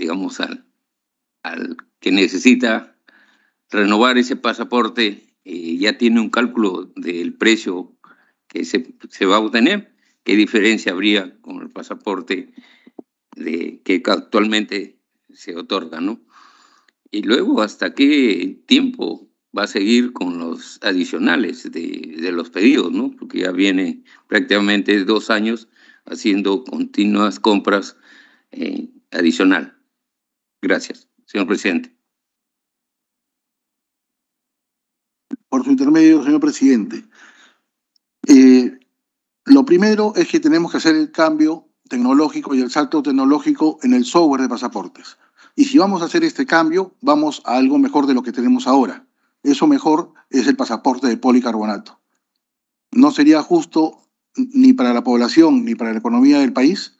digamos, al, al que necesita renovar ese pasaporte, eh, ya tiene un cálculo del precio que se, va a obtener, qué diferencia habría con el pasaporte de, que actualmente se otorga, ¿no? Y luego, ¿hasta qué tiempo va a seguir con los adicionales de, los pedidos, ¿no? Porque ya viene prácticamente dos años haciendo continuas compras adicionales. Eh, adicional. Gracias, señor presidente. Por su intermedio, señor presidente. Eh, lo primero es que tenemos que hacer el cambio tecnológico y el salto tecnológico en el software de pasaportes. Y si vamos a hacer este cambio, vamos a algo mejor de lo que tenemos ahora. Eso mejor es el pasaporte de policarbonato. No sería justo ni para la población ni para la economía del país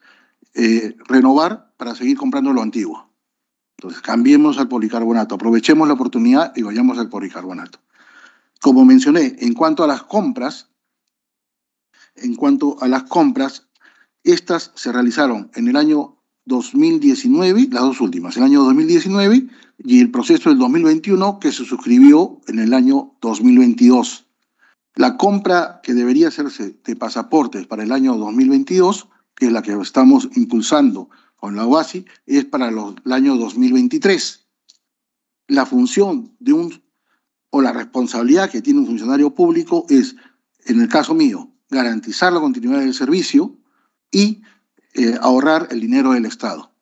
eh, renovar para seguir comprando lo antiguo. Entonces, cambiemos al policarbonato, aprovechemos la oportunidad y vayamos al policarbonato. Como mencioné, en cuanto a las compras, en cuanto a las compras, estas se realizaron en el año 2019, las dos últimas, el año 2019 y el proceso del 2021 que se suscribió en el año 2022. La compra que debería hacerse de pasaportes para el año 2022, que es la que estamos impulsando con la OASI es para el año 2023. La función de un, o la responsabilidad que tiene un funcionario público es, en el caso mío, garantizar la continuidad del servicio y eh, ahorrar el dinero del Estado.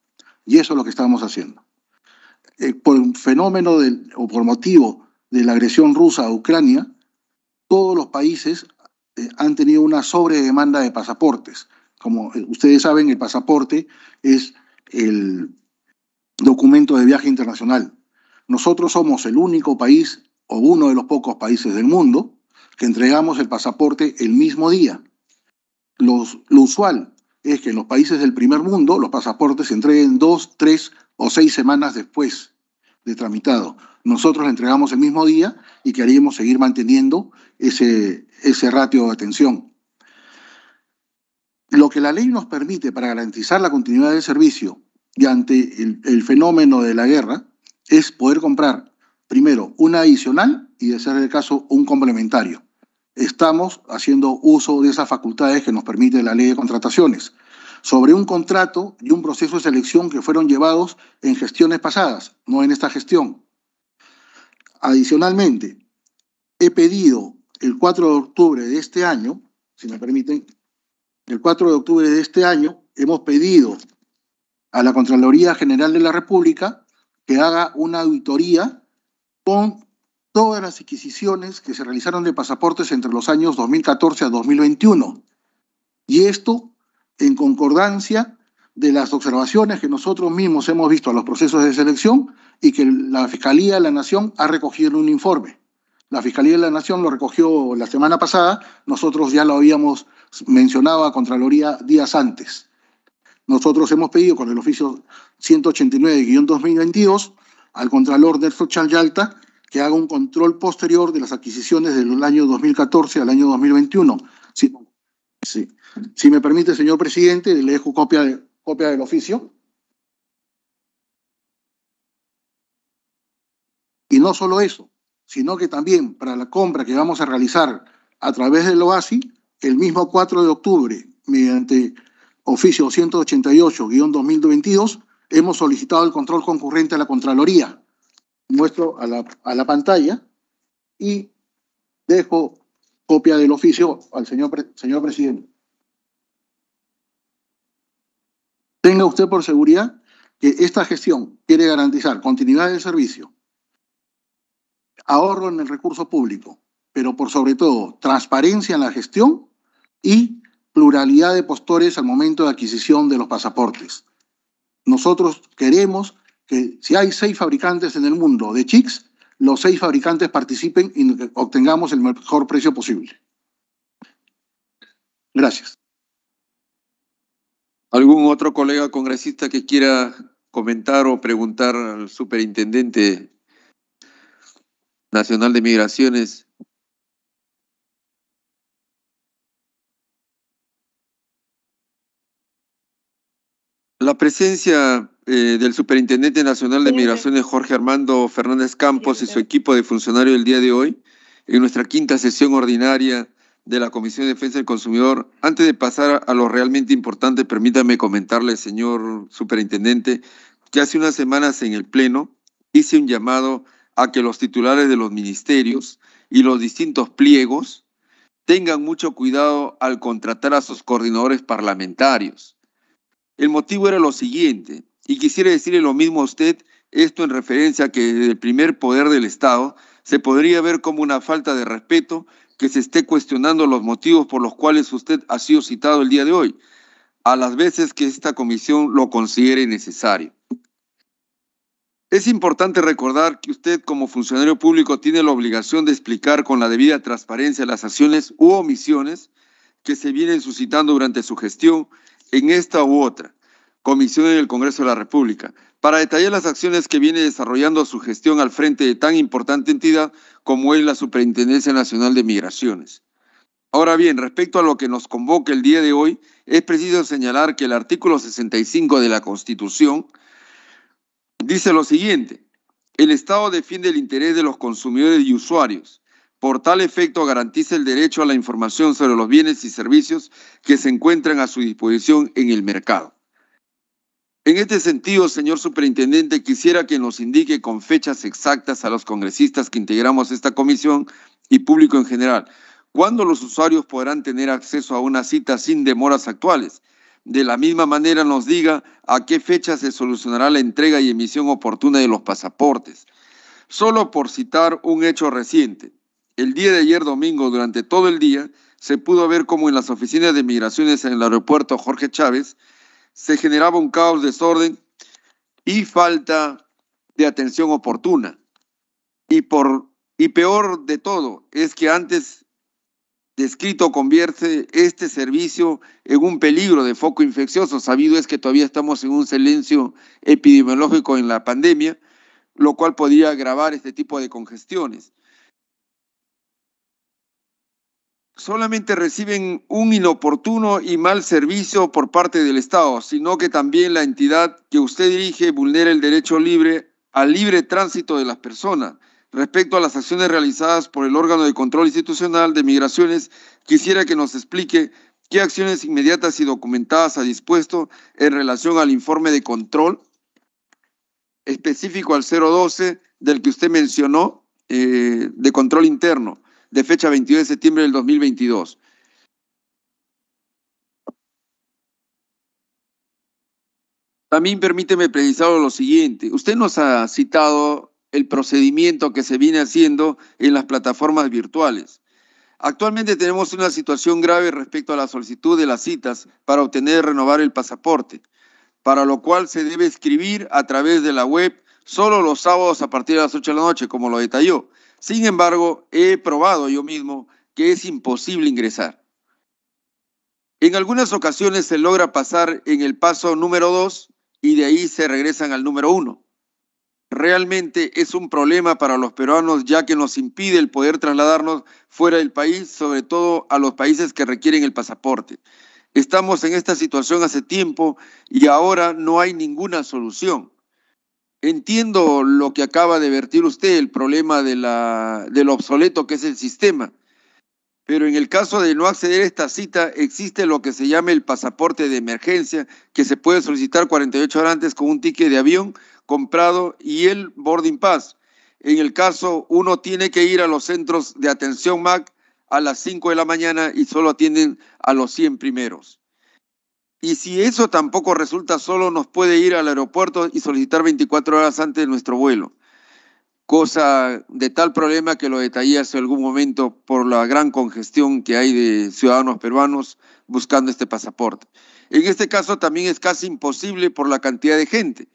Y eso es lo que estamos haciendo. Eh, por un fenómeno del, o por motivo de la agresión rusa a Ucrania, todos los países eh, han tenido una sobredemanda de pasaportes como eh, ustedes saben, el pasaporte es el documento de viaje internacional. Nosotros somos el único país o uno de los pocos países del mundo que entregamos el pasaporte el mismo día. lo usual es que en los países del primer mundo los pasaportes se entreguen dos, tres o seis semanas después de tramitado. Nosotros entregamos el mismo día y queríamos seguir manteniendo ese, ese ratio de atención. Lo que la ley nos permite para garantizar la continuidad del servicio y ante el, fenómeno de la guerra es poder comprar primero una adicional y, de ser el caso, un complementario. Estamos haciendo uso de esas facultades que nos permite la ley de contrataciones sobre un contrato y un proceso de selección que fueron llevados en gestiones pasadas, no en esta gestión. Adicionalmente, he pedido el 4 de octubre de este año, si me permiten, el 4 de octubre de este año, hemos pedido a la Contraloría General de la República que haga una auditoría con todas las adquisiciones que se realizaron de pasaportes entre los años 2014 a 2021. Y esto en concordancia de las observaciones que nosotros mismos hemos visto a los procesos de selección y que la Fiscalía de la Nación ha recogido en un informe. La Fiscalía de la Nación lo recogió la semana pasada, nosotros ya lo habíamos mencionaba Contraloría días antes. Nosotros hemos pedido con el oficio 189-2022 al Contralor Nelson Chan Yalta que haga un control posterior de las adquisiciones del año 2014 al año 2021. Si, si me permite, señor presidente, le dejo copia, copia del oficio. Y no solo eso, sino que también para la compra que vamos a realizar a través del OASI, el mismo 4 de octubre, mediante oficio 188-2022, hemos solicitado el control concurrente a la Contraloría. Muestro a la, a la pantalla y dejo copia del oficio al señor, señor presidente. Tenga usted por seguridad que esta gestión quiere garantizar continuidad del servicio, ahorro en el recurso público, pero por sobre todo transparencia en la gestión y pluralidad de postores al momento de adquisición de los pasaportes. Nosotros queremos que si hay seis fabricantes en el mundo de chips, los seis fabricantes participen y obtengamos el mejor precio posible. Gracias. ¿Algún otro colega congresista que quiera comentar o preguntar al superintendente nacional de migraciones? presencia eh, del Superintendente Nacional de Migraciones, Jorge Armando Fernández Campos, y su equipo de funcionarios el día de hoy, en nuestra quinta sesión ordinaria de la Comisión de Defensa del Consumidor. Antes de pasar a lo realmente importante, permítame comentarle, señor Superintendente, que hace unas semanas en el Pleno hice un llamado a que los titulares de los ministerios y los distintos pliegos tengan mucho cuidado al contratar a sus coordinadores parlamentarios el motivo era lo siguiente, y quisiera decirle lo mismo a usted, esto en referencia a que desde el primer poder del Estado se podría ver como una falta de respeto que se esté cuestionando los motivos por los cuales usted ha sido citado el día de hoy, a las veces que esta comisión lo considere necesario. Es importante recordar que usted como funcionario público tiene la obligación de explicar con la debida transparencia las acciones u omisiones que se vienen suscitando durante su gestión en esta u otra comisión en el Congreso de la República para detallar las acciones que viene desarrollando su gestión al frente de tan importante entidad como es la Superintendencia Nacional de Migraciones. Ahora bien, respecto a lo que nos convoca el día de hoy, es preciso señalar que el artículo 65 de la Constitución dice lo siguiente, el Estado defiende el interés de los consumidores y usuarios por tal efecto, garantiza el derecho a la información sobre los bienes y servicios que se encuentran a su disposición en el mercado. En este sentido, señor superintendente, quisiera que nos indique con fechas exactas a los congresistas que integramos esta comisión y público en general, cuándo los usuarios podrán tener acceso a una cita sin demoras actuales. De la misma manera nos diga a qué fecha se solucionará la entrega y emisión oportuna de los pasaportes. Solo por citar un hecho reciente, el día de ayer domingo, durante todo el día, se pudo ver cómo en las oficinas de migraciones en el aeropuerto Jorge Chávez se generaba un caos, desorden y falta de atención oportuna. Y, por, y peor de todo es que antes descrito convierte este servicio en un peligro de foco infeccioso. Sabido es que todavía estamos en un silencio epidemiológico en la pandemia, lo cual podría agravar este tipo de congestiones. solamente reciben un inoportuno y mal servicio por parte del Estado, sino que también la entidad que usted dirige vulnera el derecho libre al libre tránsito de las personas. Respecto a las acciones realizadas por el órgano de control institucional de migraciones, quisiera que nos explique qué acciones inmediatas y documentadas ha dispuesto en relación al informe de control específico al 012 del que usted mencionó eh, de control interno de fecha 22 de septiembre del 2022. También permíteme precisar lo siguiente. Usted nos ha citado el procedimiento que se viene haciendo en las plataformas virtuales. Actualmente tenemos una situación grave respecto a la solicitud de las citas para obtener y renovar el pasaporte, para lo cual se debe escribir a través de la web solo los sábados a partir de las 8 de la noche, como lo detalló. Sin embargo, he probado yo mismo que es imposible ingresar. En algunas ocasiones se logra pasar en el paso número 2 y de ahí se regresan al número 1. Realmente es un problema para los peruanos ya que nos impide el poder trasladarnos fuera del país, sobre todo a los países que requieren el pasaporte. Estamos en esta situación hace tiempo y ahora no hay ninguna solución. Entiendo lo que acaba de vertir usted, el problema de la, del obsoleto que es el sistema. Pero en el caso de no acceder a esta cita, existe lo que se llama el pasaporte de emergencia, que se puede solicitar 48 horas antes con un ticket de avión comprado y el boarding pass. En el caso, uno tiene que ir a los centros de atención MAC a las 5 de la mañana y solo atienden a los 100 primeros. Y si eso tampoco resulta, solo nos puede ir al aeropuerto y solicitar 24 horas antes de nuestro vuelo. Cosa de tal problema que lo detallé hace algún momento por la gran congestión que hay de ciudadanos peruanos buscando este pasaporte. En este caso también es casi imposible por la cantidad de gente.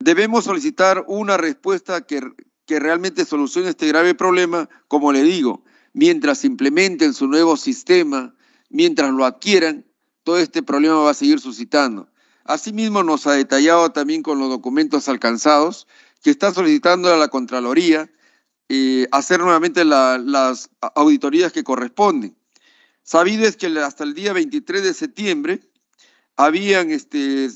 Debemos solicitar una respuesta que, que realmente solucione este grave problema, como le digo, mientras implementen su nuevo sistema, mientras lo adquieran todo este problema va a seguir suscitando. Asimismo, nos ha detallado también con los documentos alcanzados que está solicitando a la Contraloría eh, hacer nuevamente las auditorías que corresponden. Sabido es que hasta el día 23 de septiembre habían este,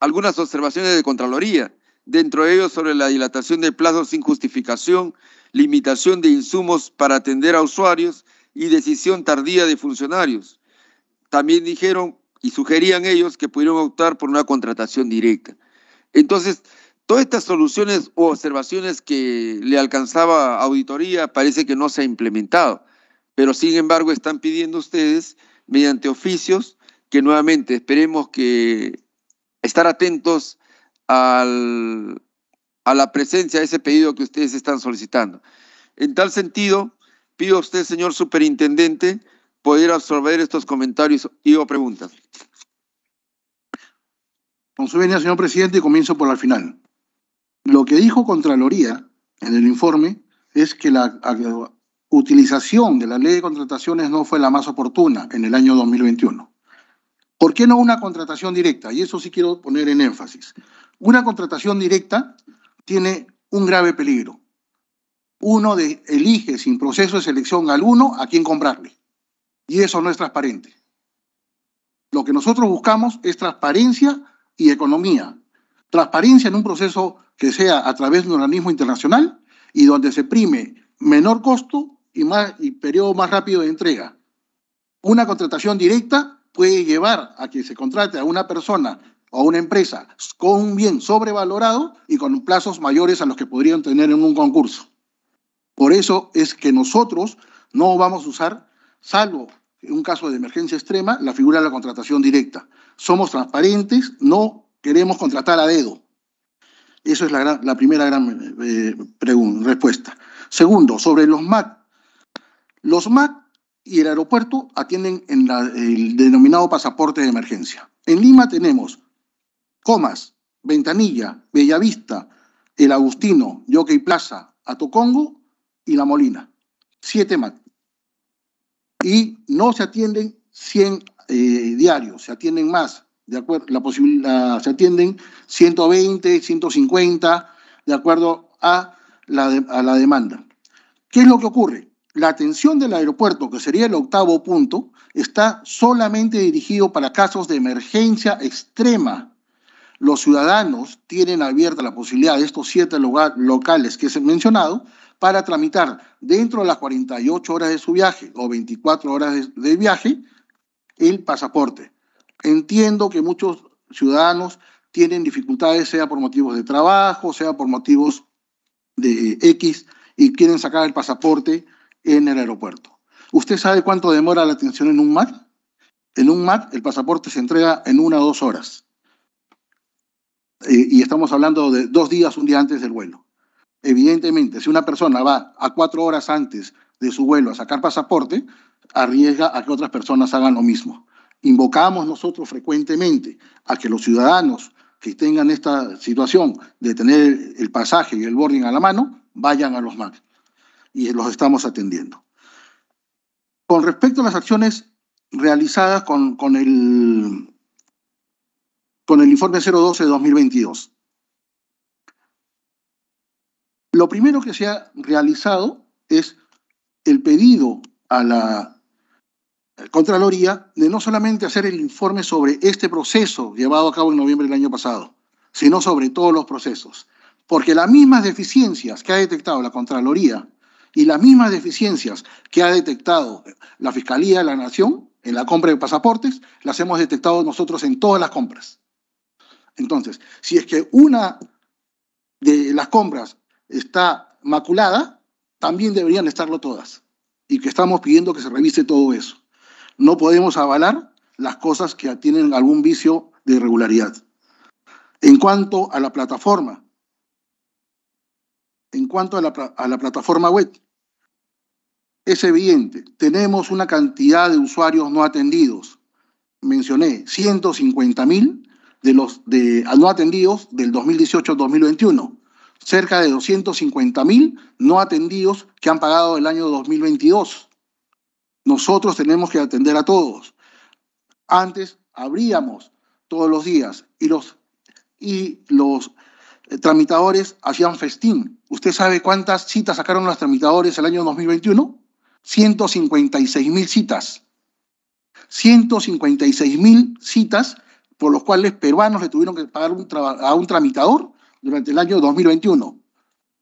algunas observaciones de Contraloría, dentro de ellos sobre la dilatación de plazos sin justificación, limitación de insumos para atender a usuarios y decisión tardía de funcionarios también dijeron y sugerían ellos que pudieron optar por una contratación directa. Entonces, todas estas soluciones o observaciones que le alcanzaba auditoría parece que no se ha implementado, pero sin embargo están pidiendo ustedes mediante oficios que nuevamente esperemos que estar atentos a la presencia de ese pedido que ustedes están solicitando. En tal sentido, pido a usted, señor superintendente, poder absorber estos comentarios y o preguntas. Con su venia, señor presidente, y comienzo por el final. Lo que dijo Contraloría en el informe es que la utilización de la ley de contrataciones no fue la más oportuna en el año 2021. ¿Por qué no una contratación directa? Y eso sí quiero poner en énfasis. Una contratación directa tiene un grave peligro. Uno elige sin proceso de selección alguno a quién comprarle. Y eso no es transparente. Lo que nosotros buscamos es transparencia y economía. Transparencia en un proceso que sea a través de un organismo internacional y donde se prime menor costo y, más, y periodo más rápido de entrega. Una contratación directa puede llevar a que se contrate a una persona o a una empresa con un bien sobrevalorado y con plazos mayores a los que podrían tener en un concurso. Por eso es que nosotros no vamos a usar salvo en un caso de emergencia extrema, la figura de la contratación directa. Somos transparentes, no queremos contratar a dedo. Esa es la, primera gran eh, respuesta. Segundo, sobre los MAC. Los MAC y el aeropuerto atienden en el denominado pasaporte de emergencia. En Lima tenemos Comas, Ventanilla, Bellavista, El Agustino, Jockey Plaza, Atocongo y La Molina. Siete MAC y no se atienden 100 eh, diarios, se atienden más, de acuerdo, la posibilidad, se atienden 120, 150, de acuerdo a la, a la demanda. ¿Qué es lo que ocurre? La atención del aeropuerto, que sería el octavo punto, está solamente dirigido para casos de emergencia extrema, los ciudadanos tienen abierta la posibilidad de estos siete lugares locales que se han mencionado para tramitar dentro de las 48 horas de su viaje o 24 horas de, viaje el pasaporte. Entiendo que muchos ciudadanos tienen dificultades, sea por motivos de trabajo, sea por motivos de eh, X, y quieren sacar el pasaporte en el aeropuerto. ¿Usted sabe cuánto demora la atención en un mar En un mar el pasaporte se entrega en una o dos horas y estamos hablando de dos días, un día antes del vuelo. Evidentemente, si una persona va a cuatro horas antes de su vuelo a sacar pasaporte, arriesga a que otras personas hagan lo mismo. Invocamos nosotros frecuentemente a que los ciudadanos que tengan esta situación de tener el pasaje y el boarding a la mano, vayan a los MAC y los estamos atendiendo. Con respecto a las acciones realizadas con el con el informe 012 de 2022. Lo primero que se ha realizado es el pedido a la Contraloría de no solamente hacer el informe sobre este proceso llevado a cabo en noviembre del año pasado, sino sobre todos los procesos. Porque las mismas deficiencias que ha detectado la Contraloría y las mismas deficiencias que ha detectado la Fiscalía de la Nación en la compra de pasaportes, las hemos detectado nosotros en todas las compras. Entonces, si es que una de las compras está maculada, también deberían estarlo todas. Y que estamos pidiendo que se revise todo eso. No podemos avalar las cosas que tienen algún vicio de irregularidad. En cuanto a la plataforma, en cuanto a la, plataforma web, es evidente, tenemos una cantidad de usuarios no atendidos. Mencioné 150 mil de los de, no atendidos del 2018-2021. Cerca de 250 mil no atendidos que han pagado el año 2022. Nosotros tenemos que atender a todos. Antes abríamos todos los días y los, y los eh, tramitadores hacían festín. ¿Usted sabe cuántas citas sacaron los tramitadores el año 2021? 156 mil citas. 156 mil citas por los cuales peruanos le tuvieron que pagar a un tramitador durante el año 2021.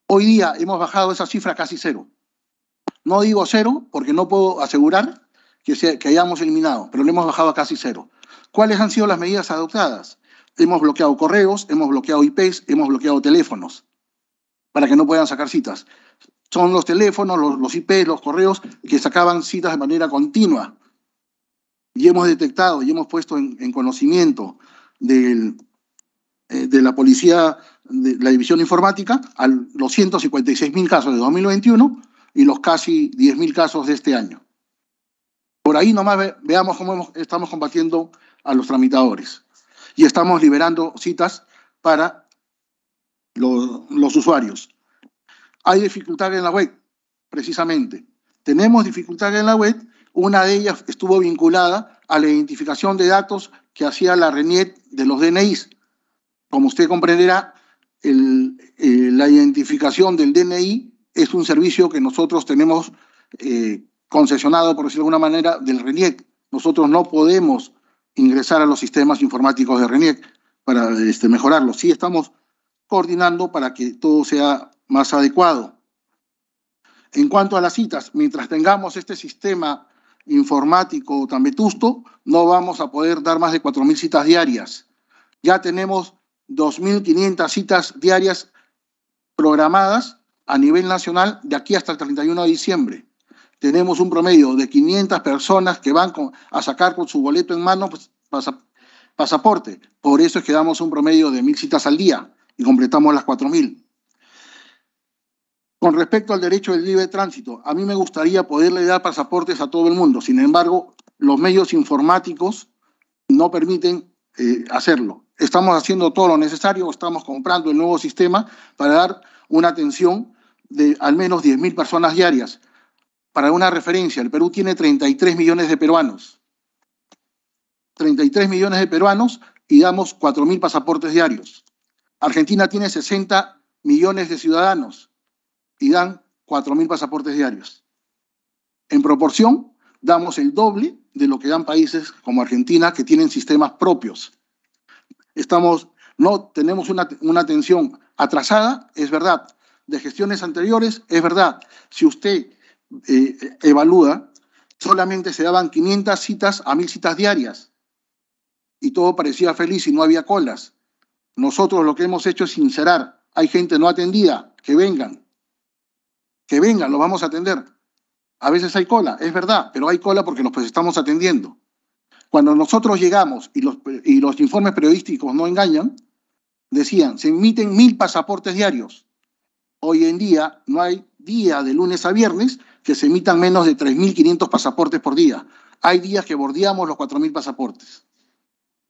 Hoy día hemos bajado esa cifra casi cero. No digo cero porque no puedo asegurar que, que hayamos eliminado, pero lo hemos bajado a casi cero. ¿Cuáles han sido las medidas adoptadas? Hemos bloqueado correos, hemos bloqueado IPs, hemos bloqueado teléfonos para que no puedan sacar citas. Son los teléfonos, los, los IPs, los correos que sacaban citas de manera continua y hemos detectado y hemos puesto en, conocimiento eh, de la policía, de la división informática, a los 156.000 casos de 2021 y los casi 10.000 casos de este año. Por ahí nomás veamos cómo estamos combatiendo a los tramitadores y estamos liberando citas para los, los usuarios. Hay dificultad en la web, precisamente. Tenemos dificultad en la web una de ellas estuvo vinculada a la identificación de datos que hacía la reniec de los DNIs. Como usted comprenderá, eh, la identificación del DNI es un servicio que nosotros tenemos eh, concesionado, por decirlo de alguna manera, del RENIEC. Nosotros no podemos ingresar a los sistemas informáticos de RENIEC para este, mejorarlo. Sí estamos coordinando para que todo sea más adecuado. En cuanto a las citas, mientras tengamos este sistema informático tan vetusto, no vamos a poder dar más de 4.000 citas diarias. Ya tenemos 2.500 citas diarias programadas a nivel nacional de aquí hasta el 31 de diciembre. Tenemos un promedio de 500 personas que van a sacar con su boleto en mano pues, pasaporte. Por eso es que damos un promedio de 1.000 citas al día y completamos las 4.000. Con respecto al derecho del libre tránsito, a mí me gustaría poderle dar pasaportes a todo el mundo. Sin embargo, los medios informáticos no permiten eh, hacerlo. Estamos haciendo todo lo necesario, estamos comprando el nuevo sistema para dar una atención de al menos 10.000 personas diarias. Para una referencia, el Perú tiene 33 millones de peruanos. 33 millones de peruanos y damos 4.000 pasaportes diarios. Argentina tiene 60 millones de ciudadanos y dan 4.000 pasaportes diarios. En proporción, damos el doble de lo que dan países como Argentina que tienen sistemas propios. Estamos, no tenemos una, atención atrasada, es verdad, de gestiones anteriores, es verdad. Si usted eh, evalúa, solamente se daban 500 citas a 1.000 citas diarias y todo parecía feliz y no había colas. Nosotros lo que hemos hecho es sincerar. Hay gente no atendida, que vengan que vengan, los vamos a atender. A veces hay cola, es verdad, pero hay cola porque los pues, estamos atendiendo. Cuando nosotros llegamos y los, y los informes periodísticos no engañan, decían, se emiten mil pasaportes diarios. Hoy en día no hay día de lunes a viernes que se emitan menos de 3.500 pasaportes por día. Hay días que bordeamos los 4.000 pasaportes.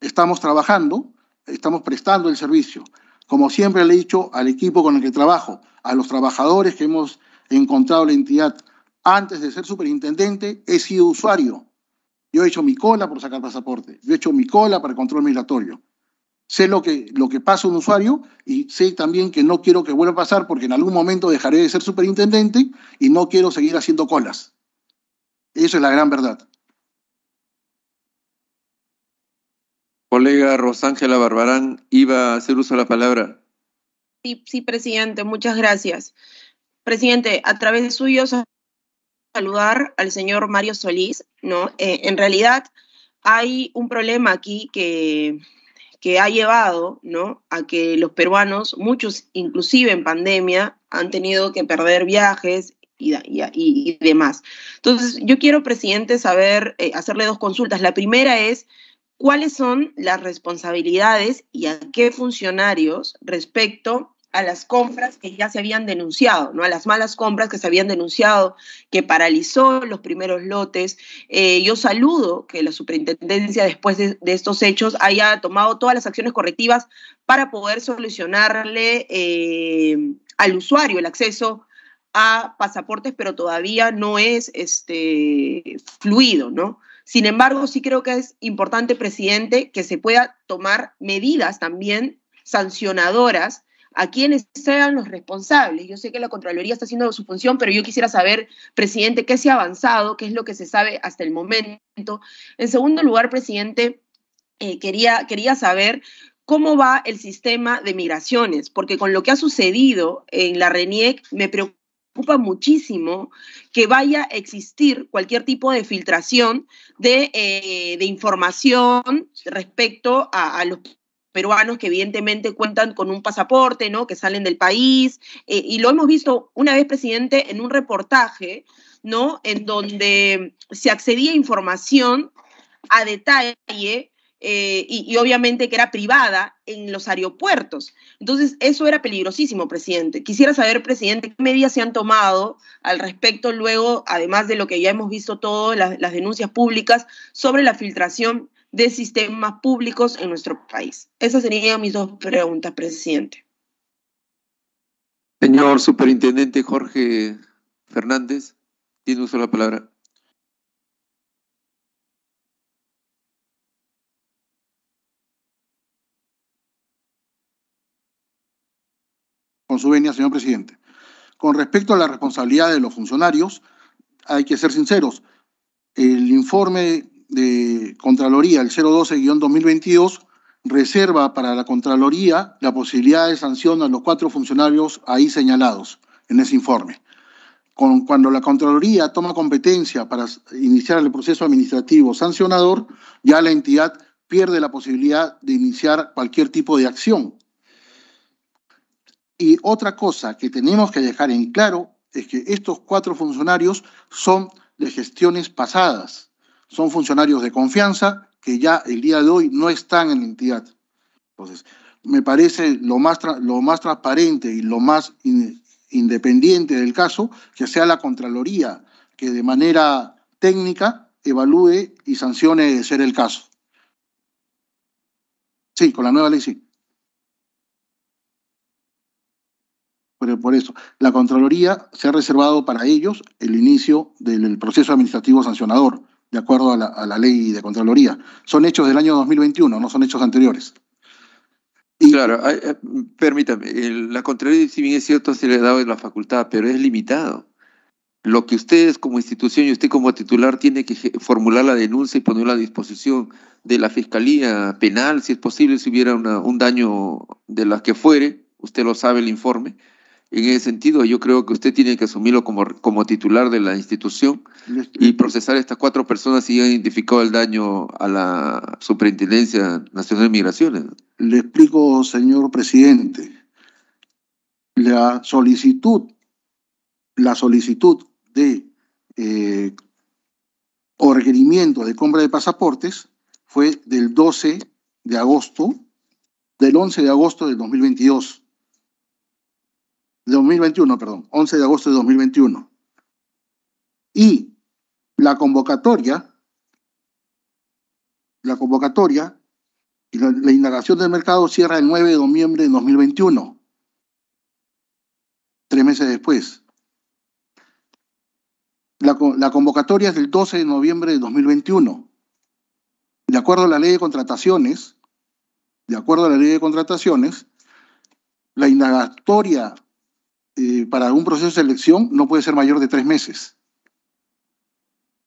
Estamos trabajando, estamos prestando el servicio. Como siempre le he dicho al equipo con el que trabajo, a los trabajadores que hemos he encontrado la entidad. Antes de ser superintendente, he sido usuario. Yo he hecho mi cola por sacar pasaporte. Yo he hecho mi cola para control migratorio. Sé lo que, lo que pasa un usuario y sé también que no quiero que vuelva a pasar porque en algún momento dejaré de ser superintendente y no quiero seguir haciendo colas. Eso es la gran verdad. Colega Rosángela Barbarán, iba a hacer uso de la palabra. Sí, sí, presidente, muchas gracias. Presidente, a través suyo saludar al señor Mario Solís, ¿no? Eh, en realidad hay un problema aquí que, que ha llevado, ¿no? A que los peruanos, muchos inclusive en pandemia, han tenido que perder viajes y, demás. Entonces, yo quiero, presidente, saber, eh, hacerle dos consultas. La primera es, ¿cuáles son las responsabilidades y a qué funcionarios respecto a las compras que ya se habían denunciado, ¿no? a las malas compras que se habían denunciado, que paralizó los primeros lotes. Eh, yo saludo que la superintendencia, después de, estos hechos, haya tomado todas las acciones correctivas para poder solucionarle eh, al usuario el acceso a pasaportes, pero todavía no es este, fluido, ¿no? Sin embargo, sí creo que es importante, presidente, que se pueda tomar medidas también sancionadoras a quienes sean los responsables. Yo sé que la Contraloría está haciendo su función, pero yo quisiera saber, presidente, qué se ha avanzado, qué es lo que se sabe hasta el momento. En segundo lugar, presidente, eh, quería, quería saber cómo va el sistema de migraciones, porque con lo que ha sucedido en la RENIEC me preocupa muchísimo que vaya a existir cualquier tipo de filtración de, eh, información respecto a, los peruanos que evidentemente cuentan con un pasaporte, ¿no? Que salen del país. Eh, y lo hemos visto una vez, presidente, en un reportaje, ¿no? En donde se accedía a información a detalle eh, y, obviamente que era privada en los aeropuertos. Entonces, eso era peligrosísimo, presidente. Quisiera saber, presidente, qué medidas se han tomado al respecto luego, además de lo que ya hemos visto todo, las denuncias públicas sobre la filtración de sistemas públicos en nuestro país? Esas serían mis dos preguntas, presidente. Señor Superintendente Jorge Fernández, tiene uso la palabra. Con su venia, señor presidente. Con respecto a la responsabilidad de los funcionarios, hay que ser sinceros. El informe de Contraloría, el 012-2022, reserva para la Contraloría la posibilidad de sanción a los cuatro funcionarios ahí señalados en ese informe. cuando la Contraloría toma competencia para iniciar el proceso administrativo sancionador, ya la entidad pierde la posibilidad de iniciar cualquier tipo de acción. Y otra cosa que tenemos que dejar en claro es que estos cuatro funcionarios son de gestiones pasadas son funcionarios de confianza que ya el día de hoy no están en la entidad. Entonces, me parece lo más, lo más transparente y lo más independiente del caso que sea la Contraloría que de manera técnica evalúe y sancione de ser el caso. Sí, con la nueva ley sí. Pero por eso, la Contraloría se ha reservado para ellos el inicio del proceso administrativo sancionador de acuerdo a la, ley de Contraloría. Son hechos del año 2021, no son hechos anteriores. Y, claro, eh, permítame, la Contraloría, si bien es cierto, se le ha dado la facultad, pero es limitado. Lo que ustedes como institución y usted como titular tiene que formular la denuncia y ponerla a disposición de la Fiscalía Penal, si es posible, si hubiera un daño de la que fuere, usted lo sabe el informe, en ese sentido, yo creo que usted tiene que asumirlo como, como titular de la institución y procesar a estas cuatro personas si han identificado el daño a la Superintendencia Nacional de Migraciones. Le explico, señor presidente. La solicitud, la solicitud de o eh, requerimiento de compra de pasaportes fue del 12 de agosto, del 11 de agosto del 2022 2021, perdón, 11 de agosto de 2021. Y la convocatoria, la convocatoria y la, indagación del mercado cierra el 9 de noviembre de 2021, tres meses después. La, la convocatoria es del 12 de noviembre de 2021. De acuerdo a la ley de contrataciones, de acuerdo a la ley de contrataciones, la indagatoria eh, para un proceso de selección no puede ser mayor de tres meses.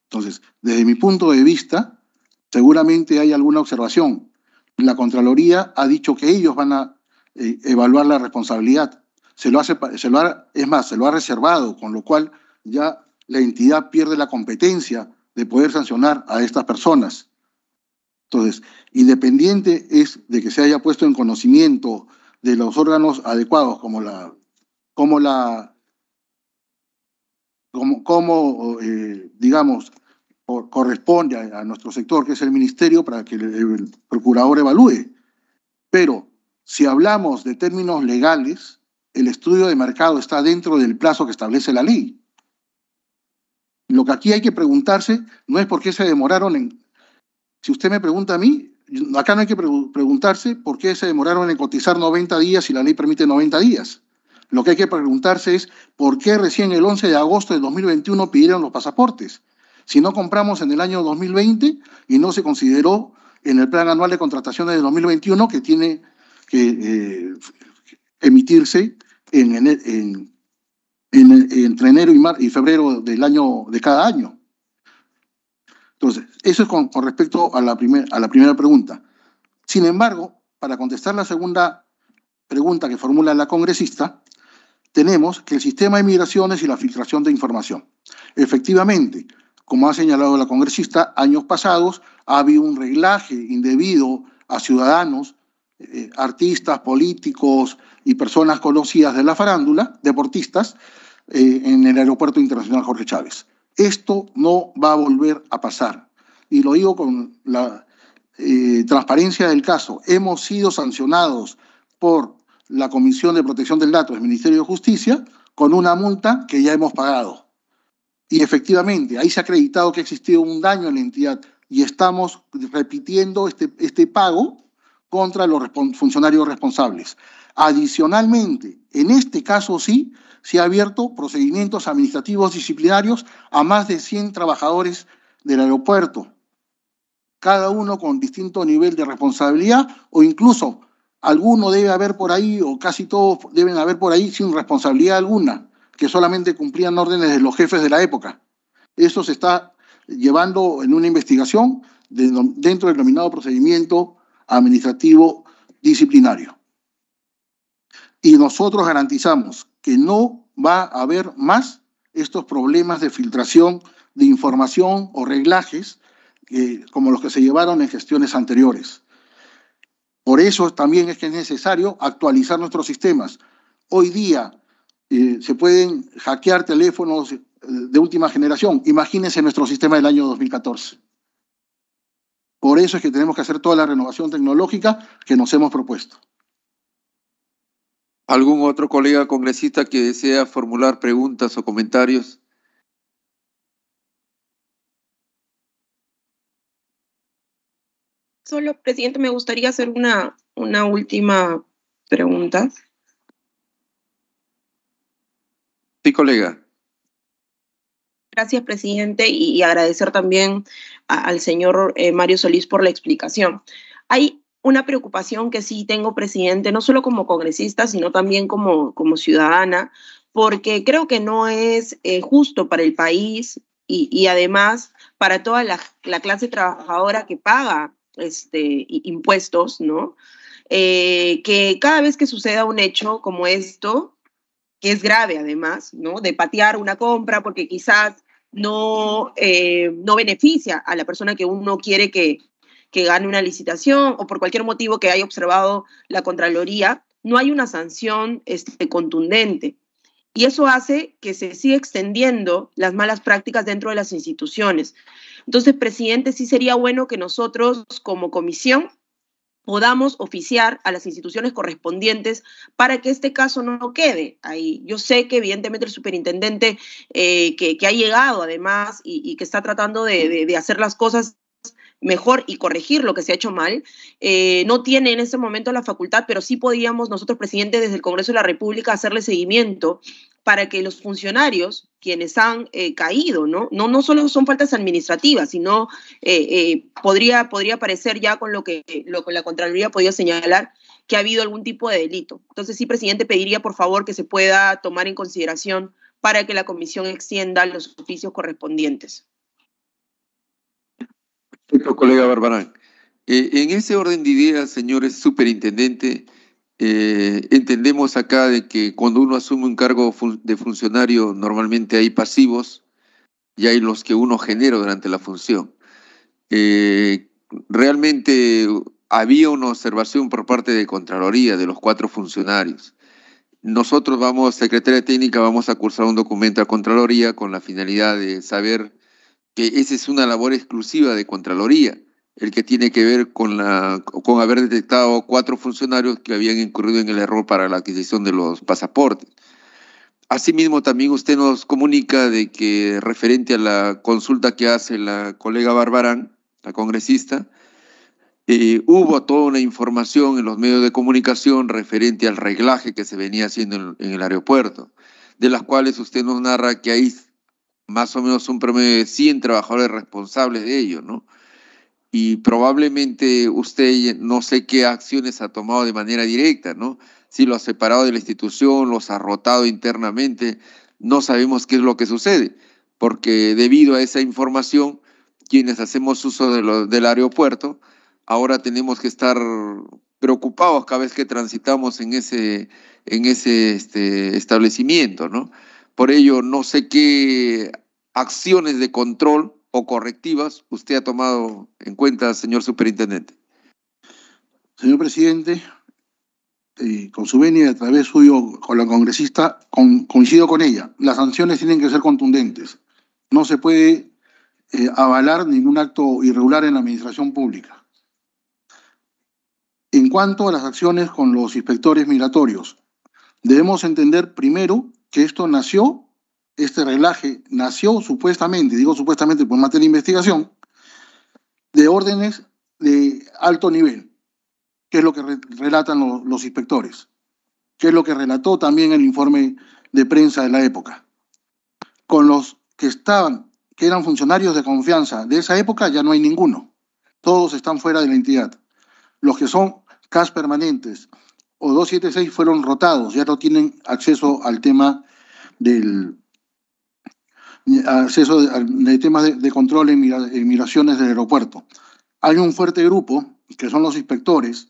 Entonces, desde mi punto de vista, seguramente hay alguna observación. La Contraloría ha dicho que ellos van a eh, evaluar la responsabilidad. Se lo hace, se lo es más, se lo ha reservado, con lo cual ya la entidad pierde la competencia de poder sancionar a estas personas. Entonces, independiente es de que se haya puesto en conocimiento de los órganos adecuados, como la como la, como, como eh, digamos, corresponde a, nuestro sector, que es el ministerio, para que el, procurador evalúe. Pero si hablamos de términos legales, el estudio de mercado está dentro del plazo que establece la ley. Lo que aquí hay que preguntarse no es por qué se demoraron en... Si usted me pregunta a mí, acá no hay que preguntarse por qué se demoraron en cotizar 90 días si la ley permite 90 días. Lo que hay que preguntarse es por qué recién el 11 de agosto de 2021 pidieron los pasaportes. Si no compramos en el año 2020 y no se consideró en el plan anual de contrataciones de 2021 que tiene que eh, emitirse entre enero y, febrero del año de cada año. Entonces, eso es con, respecto a la, primera a la primera pregunta. Sin embargo, para contestar la segunda pregunta que formula la congresista, tenemos que el sistema de migraciones y la filtración de información. Efectivamente, como ha señalado la congresista, años pasados ha habido un reglaje indebido a ciudadanos, eh, eh, artistas, políticos y personas conocidas de la farándula, deportistas, eh, en el Aeropuerto Internacional Jorge Chávez. Esto no va a volver a pasar. Y lo digo con la transparencia del caso. Hemos sido sancionados por la Comisión de Protección del Dato del Ministerio de Justicia con una multa que ya hemos pagado. Y efectivamente, ahí se ha acreditado que ha existido un daño en la entidad y estamos repitiendo este, este pago contra los funcionarios responsables. Adicionalmente, en este caso sí, se ha abierto procedimientos administrativos disciplinarios a más de 100 trabajadores del aeropuerto, cada uno con distinto nivel de responsabilidad o incluso alguno debe haber por ahí, o casi todos deben haber por ahí, sin responsabilidad alguna, que solamente cumplían órdenes de los jefes de la época. Eso se está llevando en una investigación dentro del denominado procedimiento administrativo disciplinario. Y nosotros garantizamos que no va a haber más estos problemas de filtración de información o reglajes eh, como los que se llevaron en gestiones anteriores. Por eso también es que es necesario actualizar nuestros sistemas. Hoy día eh, se pueden hackear teléfonos eh, de última generación. Imagínense nuestro sistema del año 2014. Por eso es que tenemos que hacer toda la renovación tecnológica que nos hemos propuesto. ¿Algún otro colega congresista que desea formular preguntas o comentarios? Solo, presidente, me gustaría hacer una, una última pregunta. Sí, colega. Gracias, presidente, y agradecer también al señor eh, Mario Solís por la explicación. Hay una preocupación que sí tengo, presidente, no solo como congresista, sino también como, como ciudadana, porque creo que no es eh, justo para el país y, además para toda la, la, clase trabajadora que paga este, impuestos, ¿no? Eh, que cada vez que suceda un hecho como esto, que es grave además, ¿no? De patear una compra porque quizás no, eh, no beneficia a la persona que uno quiere que, gane una licitación o por cualquier motivo que haya observado la Contraloría, no hay una sanción este, contundente. Y eso hace que se siga extendiendo las malas prácticas dentro de las instituciones. Entonces, presidente, sí sería bueno que nosotros como comisión podamos oficiar a las instituciones correspondientes para que este caso no quede ahí. Yo sé que evidentemente el superintendente eh, que, ha llegado además y, que está tratando de, hacer las cosas mejor y corregir lo que se ha hecho mal. Eh, no tiene en este momento la facultad, pero sí podíamos nosotros, presidente, desde el Congreso de la República, hacerle seguimiento para que los funcionarios, quienes han eh, caído, ¿no? ¿no? No solo son faltas administrativas, sino eh, eh, podría, podría parecer ya con lo que lo, la Contraloría podía señalar que ha habido algún tipo de delito. Entonces, sí, presidente, pediría por favor que se pueda tomar en consideración para que la comisión extienda los oficios correspondientes. Perfecto, colega Barbarán. en ese orden de ideas, señores superintendentes, eh, entendemos acá de que cuando uno asume un cargo de funcionario, normalmente hay pasivos y hay los que uno genera durante la función. Eh, realmente había una observación por parte de Contraloría de los cuatro funcionarios. Nosotros vamos, Secretaría Técnica, vamos a cursar un documento a Contraloría con la finalidad de saber que esa es una labor exclusiva de Contraloría el que tiene que ver con, la, con haber detectado cuatro funcionarios que habían incurrido en el error para la adquisición de los pasaportes. Asimismo, también usted nos comunica de que referente a la consulta que hace la colega Barbarán, la congresista, eh, hubo toda una información en los medios de comunicación referente al reglaje que se venía haciendo en, en el aeropuerto, de las cuales usted nos narra que hay más o menos un promedio de 100 trabajadores responsables de ello, ¿no? y probablemente usted no sé qué acciones ha tomado de manera directa, ¿no? Si lo ha separado de la institución, los ha rotado internamente, no sabemos qué es lo que sucede, porque debido a esa información, quienes hacemos uso de lo, del aeropuerto, ahora tenemos que estar preocupados cada vez que transitamos en ese, en ese este, establecimiento, ¿no? Por ello, no sé qué acciones de control o correctivas usted ha tomado en cuenta, señor superintendente? Señor presidente, eh, con su venia a través suyo con la congresista, coincido con ella. Las sanciones tienen que ser contundentes. No se puede eh, avalar ningún acto irregular en la administración pública. En cuanto a las acciones con los inspectores migratorios, debemos entender primero que esto nació este relaje nació supuestamente, digo supuestamente por materia de investigación, de órdenes de alto nivel, que es lo que relatan los inspectores, que es lo que relató también el informe de prensa de la época. Con los que estaban, que eran funcionarios de confianza de esa época, ya no hay ninguno. Todos están fuera de la entidad. Los que son CAS permanentes o 276 fueron rotados, ya no tienen acceso al tema del, acceso de, temas de, control en, inmigraciones migraciones del aeropuerto. Hay un fuerte grupo, que son los inspectores,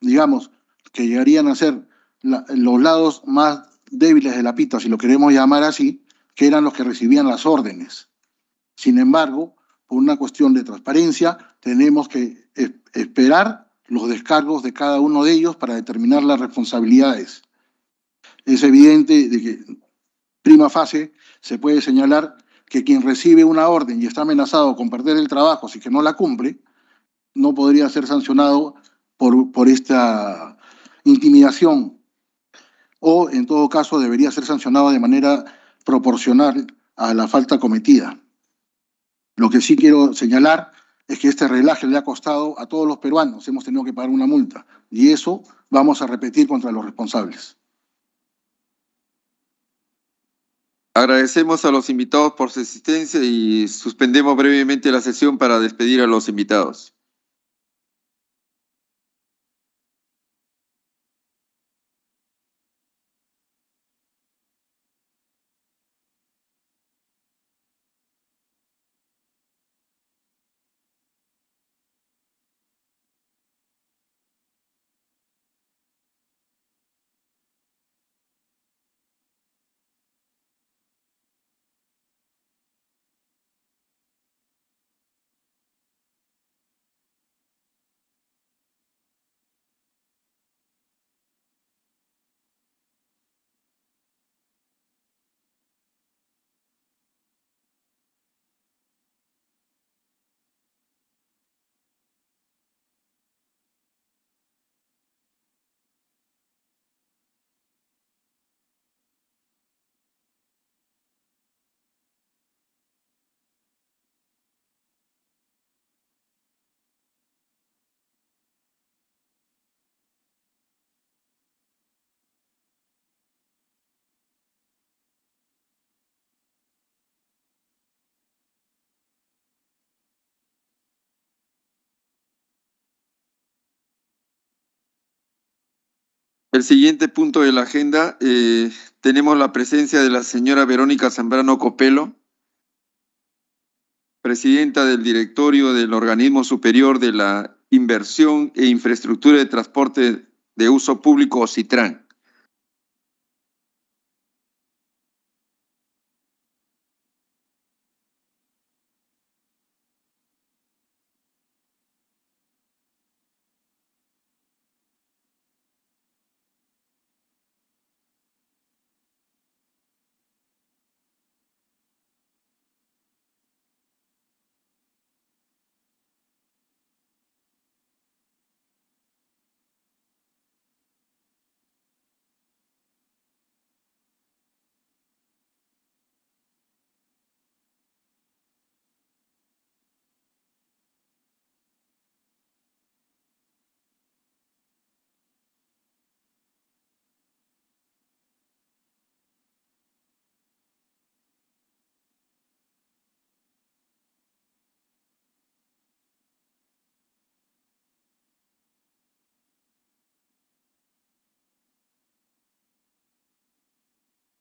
digamos, que llegarían a ser los lados más débiles de la pita, si lo queremos llamar así, que eran los que recibían las órdenes. Sin embargo, por una cuestión de transparencia, tenemos que esperar los descargos de cada uno de ellos para determinar las responsabilidades. Es evidente de que Prima fase, se puede señalar que quien recibe una orden y está amenazado con perder el trabajo si que no la cumple, no podría ser sancionado por, por esta intimidación o en todo caso debería ser sancionado de manera proporcional a la falta cometida. Lo que sí quiero señalar es que este relaje le ha costado a todos los peruanos, hemos tenido que pagar una multa y eso vamos a repetir contra los responsables. Agradecemos a los invitados por su asistencia y suspendemos brevemente la sesión para despedir a los invitados. El siguiente punto de la agenda, eh, tenemos la presencia de la señora Verónica Zambrano Copelo, presidenta del directorio del Organismo Superior de la Inversión e Infraestructura de Transporte de Uso Público, CITRAN.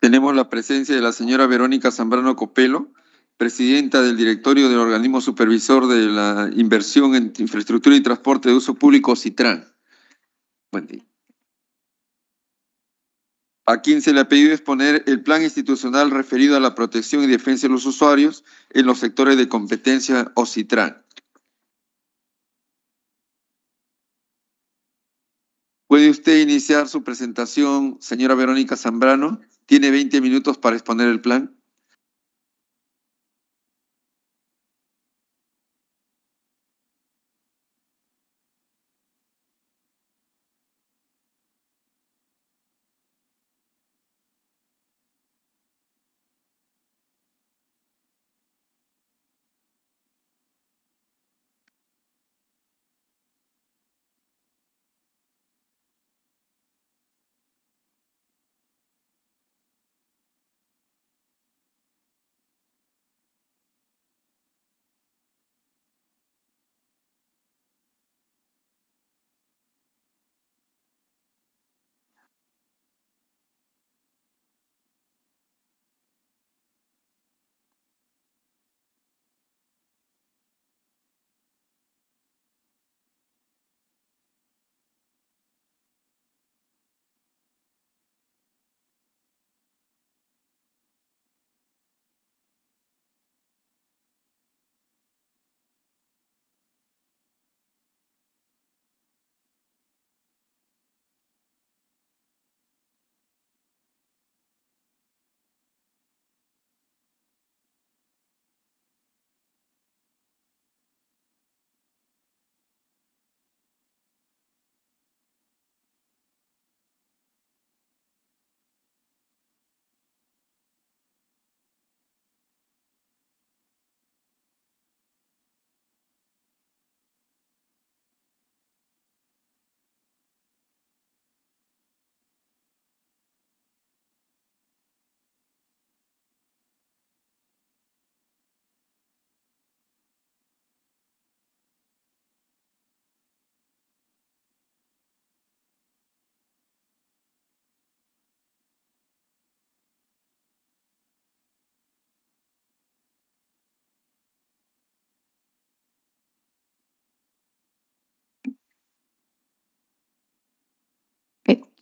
Tenemos la presencia de la señora Verónica Zambrano Copelo, presidenta del directorio del organismo supervisor de la inversión en infraestructura y transporte de uso público, Citran. A quien se le ha pedido exponer el plan institucional referido a la protección y defensa de los usuarios en los sectores de competencia o Citran. ¿Puede usted iniciar su presentación, señora Verónica Zambrano? tiene 20 minutos para exponer el plan.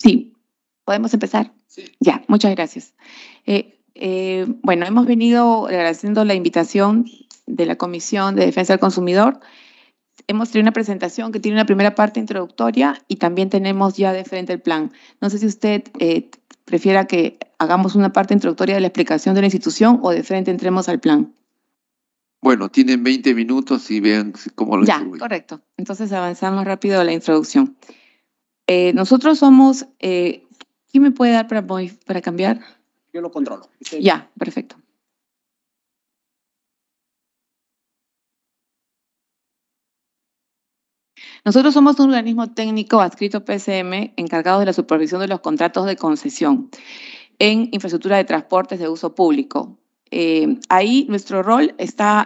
Sí, podemos empezar. Ya, muchas gracias. Eh, eh, bueno, hemos venido agradeciendo la invitación de la Comisión de Defensa del Consumidor. Hemos tenido una presentación que tiene una primera parte introductoria y también tenemos ya de frente el plan. No sé si usted eh, prefiera que hagamos una parte introductoria de la explicación de la institución o de frente entremos al plan. Bueno, tienen 20 minutos y vean cómo lo Ya, correcto. Entonces avanzamos rápido a la introducción. Eh, nosotros somos, eh, ¿quién me puede dar para, cambiar? Yo lo controlo. Ya, perfecto. Nosotros somos un organismo técnico adscrito PSM encargado de la supervisión de los contratos de concesión en infraestructura de transportes de uso público. Eh, ahí nuestro rol está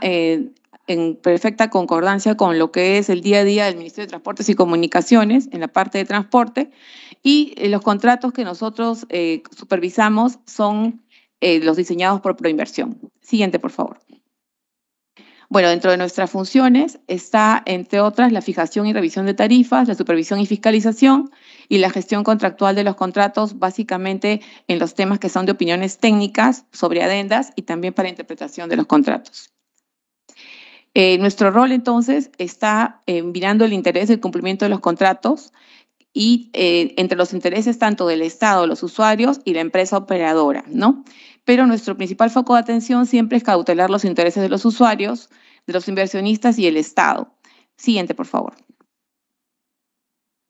en perfecta concordancia con lo que es el día a día del Ministerio de Transportes y Comunicaciones en la parte de transporte y eh, los contratos que nosotros eh, supervisamos son eh, los diseñados por Proinversión. Siguiente, por favor. Bueno, dentro de nuestras funciones está, entre otras, la fijación y revisión de tarifas, la supervisión y fiscalización y la gestión contractual de los contratos, básicamente en los temas que son de opiniones técnicas sobre adendas y también para interpretación de los contratos. Eh, nuestro rol entonces está eh, mirando el interés del cumplimiento de los contratos y eh, entre los intereses tanto del Estado, los usuarios y la empresa operadora, ¿no? Pero nuestro principal foco de atención siempre es cautelar los intereses de los usuarios, de los inversionistas y el Estado. Siguiente, por favor.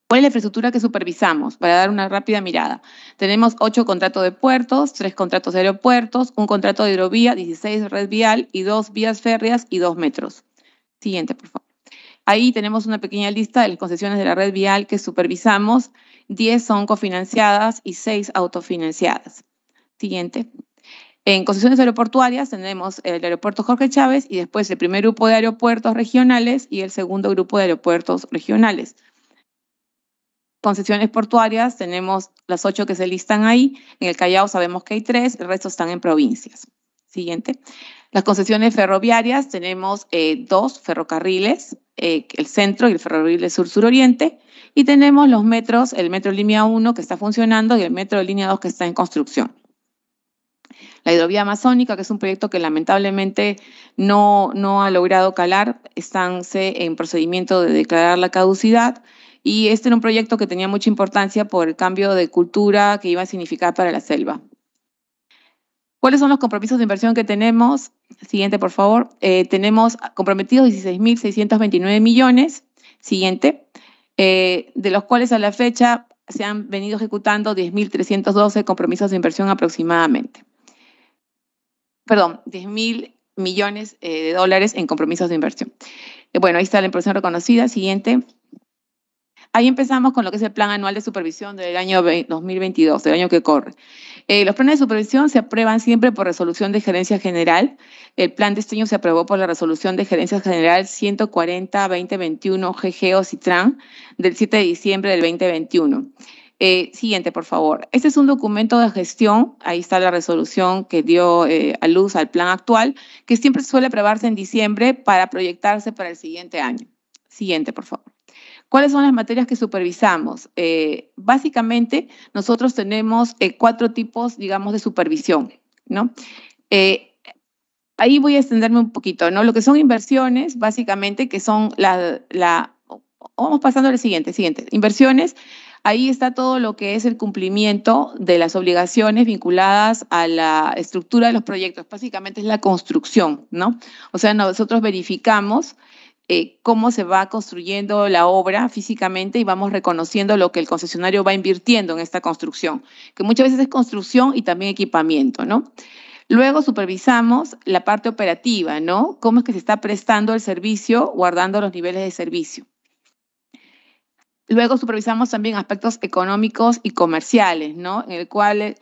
¿Cuál es la infraestructura que supervisamos? Para dar una rápida mirada. Tenemos ocho contratos de puertos, tres contratos de aeropuertos, un contrato de hidrovía, 16 red vial y dos vías férreas y dos metros. Siguiente, por favor. Ahí tenemos una pequeña lista de las concesiones de la red vial que supervisamos. Diez son cofinanciadas y seis autofinanciadas. Siguiente. En concesiones aeroportuarias tenemos el aeropuerto Jorge Chávez y después el primer grupo de aeropuertos regionales y el segundo grupo de aeropuertos regionales concesiones portuarias tenemos las ocho que se listan ahí. En el Callao sabemos que hay tres, el resto están en provincias. Siguiente. Las concesiones ferroviarias tenemos eh, dos ferrocarriles, eh, el centro y el ferrocarril sur-suroriente, y tenemos los metros, el metro línea 1 que está funcionando y el metro línea 2 que está en construcción. La hidrovía amazónica, que es un proyecto que lamentablemente no, no ha logrado calar, están en procedimiento de declarar la caducidad y este era un proyecto que tenía mucha importancia por el cambio de cultura que iba a significar para la selva. ¿Cuáles son los compromisos de inversión que tenemos? Siguiente, por favor. Eh, tenemos comprometidos 16.629 millones. Siguiente. Eh, de los cuales a la fecha se han venido ejecutando 10.312 compromisos de inversión aproximadamente. Perdón, 10.000 millones eh, de dólares en compromisos de inversión. bueno, ahí está la impresión reconocida. Siguiente. Ahí empezamos con lo que es el plan anual de supervisión del año 2022, del año que corre. Eh, los planes de supervisión se aprueban siempre por resolución de gerencia general. El plan de este año se aprobó por la resolución de gerencia general 140-2021 GGO Citran del 7 de diciembre del 2021. Eh, siguiente, por favor. Este es un documento de gestión, ahí está la resolución que dio eh, a luz al plan actual, que siempre suele aprobarse en diciembre para proyectarse para el siguiente año. Siguiente, por favor. ¿Cuáles son las materias que supervisamos? Eh, básicamente, nosotros tenemos eh, cuatro tipos, digamos, de supervisión, ¿no? Eh, ahí voy a extenderme un poquito, ¿no? Lo que son inversiones, básicamente, que son la... vamos pasando al siguiente, siguiente. Inversiones, ahí está todo lo que es el cumplimiento de las obligaciones vinculadas a la estructura de los proyectos. Básicamente es la construcción, ¿no? O sea, nosotros verificamos eh, cómo se va construyendo la obra físicamente y vamos reconociendo lo que el concesionario va invirtiendo en esta construcción, que muchas veces es construcción y también equipamiento, ¿no? Luego supervisamos la parte operativa, ¿no? Cómo es que se está prestando el servicio, guardando los niveles de servicio. Luego supervisamos también aspectos económicos y comerciales, En el cual eh,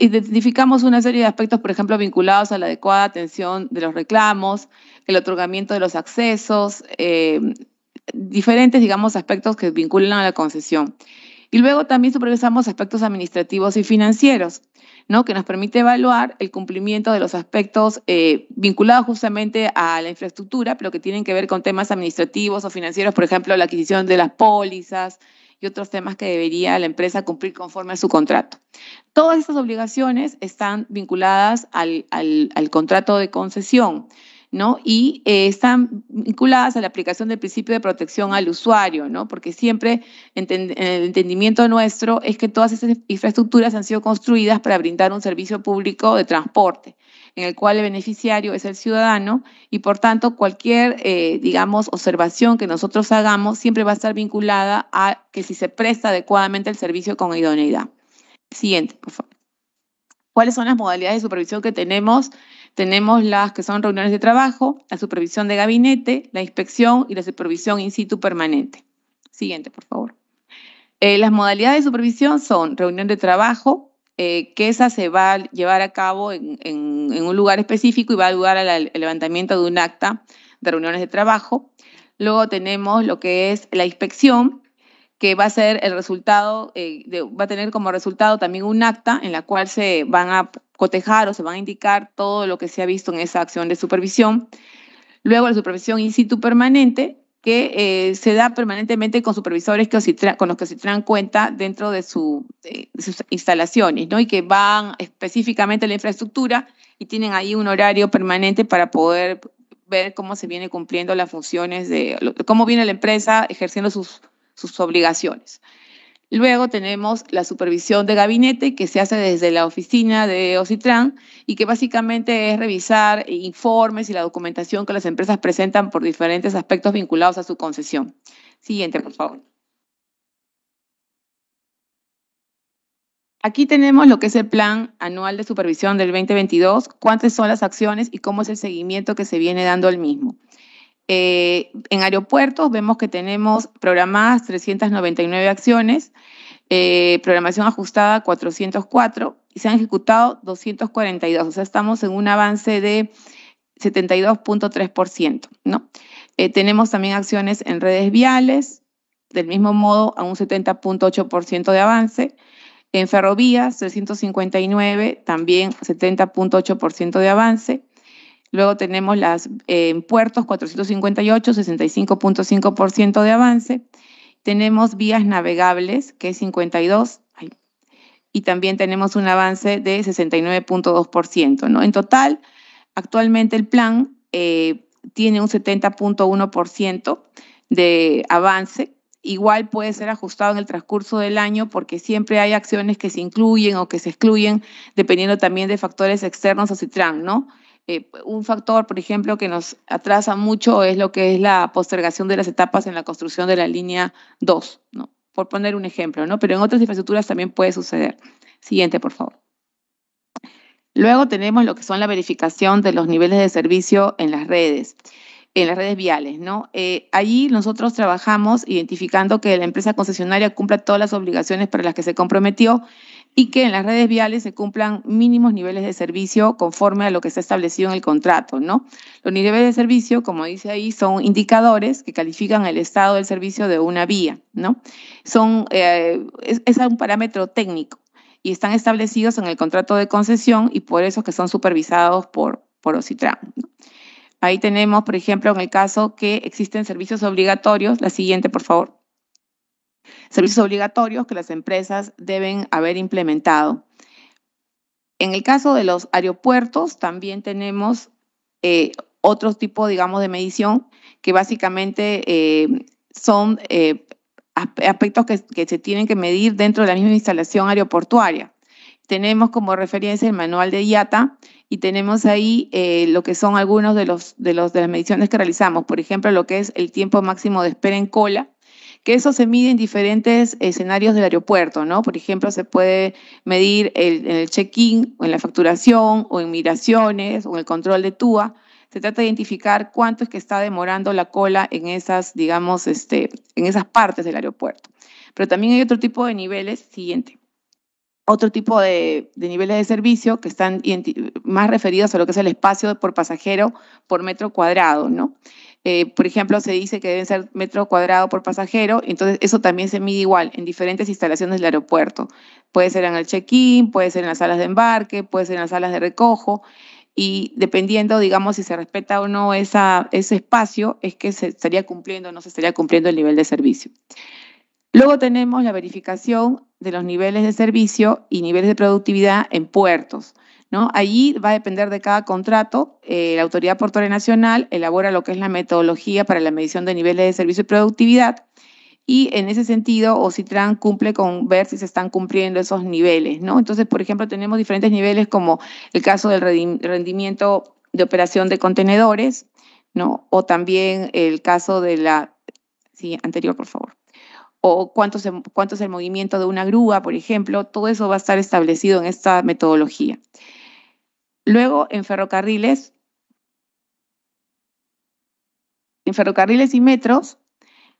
identificamos una serie de aspectos, por ejemplo, vinculados a la adecuada atención de los reclamos, el otorgamiento de los accesos, eh, diferentes, digamos, aspectos que vinculan a la concesión. Y luego también supervisamos aspectos administrativos y financieros que nos permite evaluar el cumplimiento de los aspectos eh, vinculados justamente a la infraestructura, pero que tienen que ver con temas administrativos o financieros, por ejemplo, la adquisición de las pólizas y otros temas que debería la empresa cumplir conforme a su contrato. Todas estas obligaciones están vinculadas al contrato de concesión. Y eh, están vinculadas a la aplicación del principio de protección al usuario, ¿no? Porque siempre eh, el entendimiento nuestro es que todas esas infraestructuras han sido construidas para brindar un servicio público de transporte en el cual el beneficiario es el ciudadano y por tanto cualquier, eh, digamos, observación que nosotros hagamos siempre va a estar vinculada a que si se presta adecuadamente el servicio con idoneidad. Siguiente, por favor. ¿Cuáles son las modalidades de supervisión que tenemos? Tenemos las que son reuniones de trabajo, la supervisión de gabinete, la inspección y la supervisión in situ permanente. Siguiente, por favor. Eh, las modalidades de supervisión son reunión de trabajo, eh, que esa se va a llevar a cabo en, en un lugar específico y va a ayudar al levantamiento de un acta de reuniones de trabajo. Luego tenemos lo que es la inspección, que va a ser el resultado, eh, va a tener como resultado también un acta en la cual se van a cotejar o se van a indicar todo lo que se ha visto en esa acción de supervisión. Luego la supervisión in situ permanente, que eh, se da permanentemente con supervisores que con los que se traen cuenta dentro de sus instalaciones, ¿no? Y que van específicamente a la infraestructura y tienen ahí un horario permanente para poder ver cómo se viene cumpliendo las funciones de, cómo viene la empresa ejerciendo sus sus obligaciones. Luego tenemos la supervisión de gabinete que se hace desde la oficina de OCITRAN y que básicamente es revisar informes y la documentación que las empresas presentan por diferentes aspectos vinculados a su concesión. Siguiente, por favor. Aquí tenemos lo que es el plan anual de supervisión del 2022, cuántas son las acciones y cómo es el seguimiento que se viene dando al mismo. Eh, en aeropuertos vemos que tenemos programadas 399 acciones, eh, programación ajustada 404 y se han ejecutado 242. O sea, estamos en un avance de 72.3%. ¿no? Eh, tenemos también acciones en redes viales, del mismo modo a un 70.8% de avance. En ferrovías, 359, también 70.8% de avance. Luego tenemos las eh, puertos 458, 65.5% de avance. Tenemos vías navegables, que es 52, y también tenemos un avance de 69.2%. ¿no? En total, actualmente el plan eh, tiene un 70.1% de avance. Igual puede ser ajustado en el transcurso del año porque siempre hay acciones que se incluyen o que se excluyen dependiendo también de factores externos a Citran, ¿no? Eh, un factor, por ejemplo, que nos atrasa mucho es lo que es la postergación de las etapas en la construcción de la línea 2, ¿no? por poner un ejemplo, ¿no? pero en otras infraestructuras también puede suceder. Siguiente, por favor. Luego tenemos lo que son la verificación de los niveles de servicio en las redes, en las redes viales. ¿no? Eh, allí nosotros trabajamos identificando que la empresa concesionaria cumpla todas las obligaciones para las que se comprometió y que en las redes viales se cumplan mínimos niveles de servicio conforme a lo que está establecido en el contrato, ¿no? Los niveles de servicio, como dice ahí, son indicadores que califican el estado del servicio de una vía, ¿no? Son, eh, es, un parámetro técnico y están establecidos en el contrato de concesión y por eso que son supervisados por, por OCITRAN. Ahí tenemos, por ejemplo, en el caso que existen servicios obligatorios, la siguiente, por favor servicios obligatorios que las empresas deben haber implementado. En el caso de los aeropuertos, también tenemos eh, otro tipo, digamos, de medición que básicamente eh, son eh, aspectos que, se tienen que medir dentro de la misma instalación aeroportuaria tenemos como referencia el manual de IATA y tenemos ahí lo que son algunos de los de las mediciones que realizamos, por ejemplo, lo que es el tiempo máximo de espera en cola, que eso se mide en diferentes escenarios del aeropuerto, ¿no? Por ejemplo, se puede medir en el, check-in, o en la facturación, o en migraciones, o en el control de TUA. Se trata de identificar cuánto es que está demorando la cola en esas, digamos, este, en esas partes del aeropuerto. Pero también hay otro tipo de niveles, siguiente, otro tipo de niveles de servicio que están más referidos a lo que es el espacio por pasajero por metro cuadrado, ¿no? Eh, por ejemplo, se dice que deben ser metro cuadrado por pasajero, entonces eso también se mide igual en diferentes instalaciones del aeropuerto. Puede ser en el check-in, puede ser en las salas de embarque, puede ser en las salas de recojo y dependiendo, digamos, si se respeta o no ese espacio, es que se estaría cumpliendo o no se estaría cumpliendo el nivel de servicio. Luego tenemos la verificación de los niveles de servicio y niveles de productividad en puertos. ¿no? Allí va a depender de cada contrato. Eh, la Autoridad Portuaria Nacional elabora lo que es la metodología para la medición de niveles de servicio y productividad. Y en ese sentido, OCITRAN cumple con ver si se están cumpliendo esos niveles, ¿no? Entonces, por ejemplo, tenemos diferentes niveles como el caso del rendimiento de operación de contenedores, O también el caso de la... Sí, anterior, por favor o cuántos cuánto es el movimiento de una grúa, por ejemplo, todo eso va a estar establecido en esta metodología. Luego, en ferrocarriles, en ferrocarriles y metros,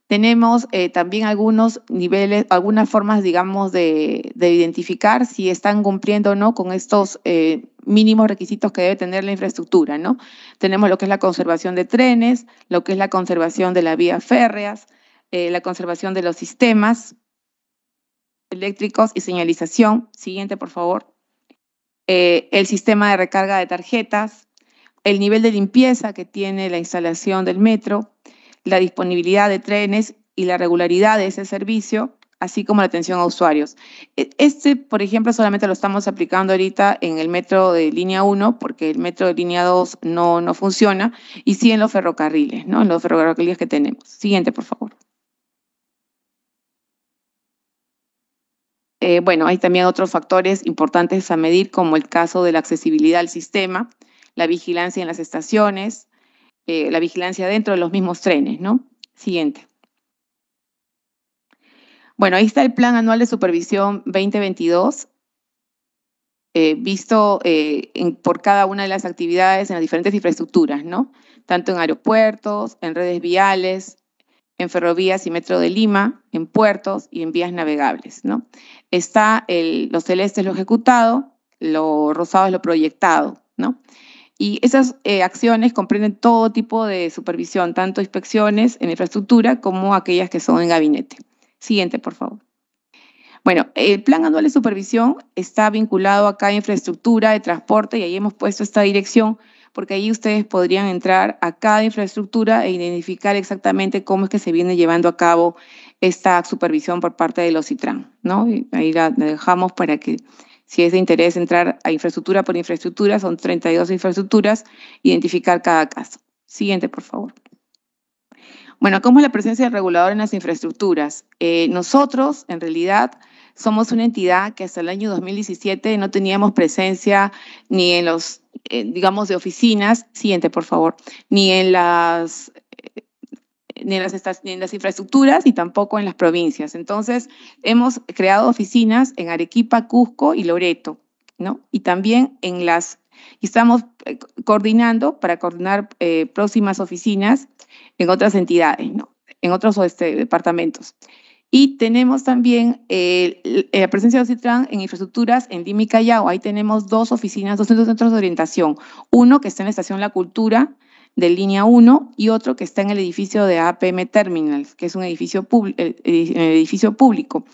tenemos eh, también algunos niveles, algunas formas, digamos, de, identificar si están cumpliendo o no con estos eh, mínimos requisitos que debe tener la infraestructura, ¿no? Tenemos lo que es la conservación de trenes, lo que es la conservación de las vías férreas, eh, la conservación de los sistemas eléctricos y señalización. Siguiente, por favor. Eh, el sistema de recarga de tarjetas, el nivel de limpieza que tiene la instalación del metro, la disponibilidad de trenes y la regularidad de ese servicio, así como la atención a usuarios. E, este, por ejemplo, solamente lo estamos aplicando ahorita en el metro de línea 1, porque el metro de línea 2 no, no funciona, y sí en los ferrocarriles, ¿no? En los ferrocarriles que tenemos. Siguiente, por favor. Eh, bueno, hay también otros factores importantes a medir, como el caso de la accesibilidad al sistema, la vigilancia en las estaciones, eh, la vigilancia dentro de los mismos trenes, ¿no? Siguiente. Bueno, ahí está el Plan Anual de Supervisión 2022, eh, visto por cada una de las actividades en las diferentes infraestructuras, ¿no? Tanto en aeropuertos, en redes viales, en ferrovías y metro de Lima, en puertos y en vías navegables, ¿no? está el, lo celeste lo ejecutado, lo rosado es lo proyectado, ¿no? Y esas eh, acciones comprenden todo tipo de supervisión, tanto inspecciones en infraestructura como aquellas que son en gabinete. Siguiente, por favor. Bueno, el plan anual de supervisión está vinculado a cada infraestructura de transporte y ahí hemos puesto esta dirección porque ahí ustedes podrían entrar a cada infraestructura e identificar exactamente cómo es que se viene llevando a cabo esta supervisión por parte de los CITRAN, ¿no? ahí la dejamos para que si es de interés entrar a infraestructura por infraestructura, son 32 infraestructuras, identificar cada caso. Siguiente, por favor. Bueno, ¿cómo es la presencia del regulador en las infraestructuras? Eh, nosotros, en realidad, somos una entidad que hasta el año 2017 no teníamos presencia ni en los, eh, digamos, de oficinas, siguiente, por favor, ni en las ni en, las, ni en las infraestructuras y tampoco en las provincias. Entonces, hemos creado oficinas en Arequipa, Cusco y Loreto, ¿no? Y también en las, y estamos eh, coordinando para coordinar eh, próximas oficinas en otras entidades, ¿no? En otros este, departamentos. Y tenemos también la presencia de Ocitran en infraestructuras en Dimi Ahí tenemos dos oficinas, dos centros de orientación. Uno que está en la estación La Cultura, de línea 1 y otro que está en el edificio de APM Terminals, que es un edificio, público.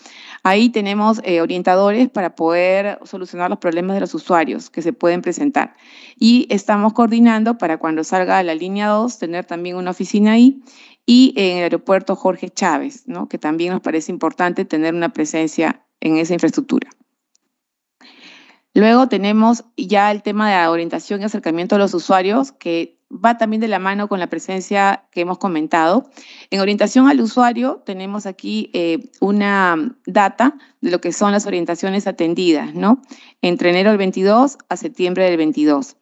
Ahí tenemos eh, orientadores para poder solucionar los problemas de los usuarios que se pueden presentar. Y estamos coordinando para cuando salga la línea 2 tener también una oficina ahí y en el aeropuerto Jorge Chávez, ¿no? que también nos parece importante tener una presencia en esa infraestructura. Luego tenemos ya el tema de orientación y acercamiento a los usuarios, que va también de la mano con la presencia que hemos comentado. En orientación al usuario tenemos aquí eh, una data de lo que son las orientaciones atendidas, ¿no? Entre enero del 22 a septiembre del 22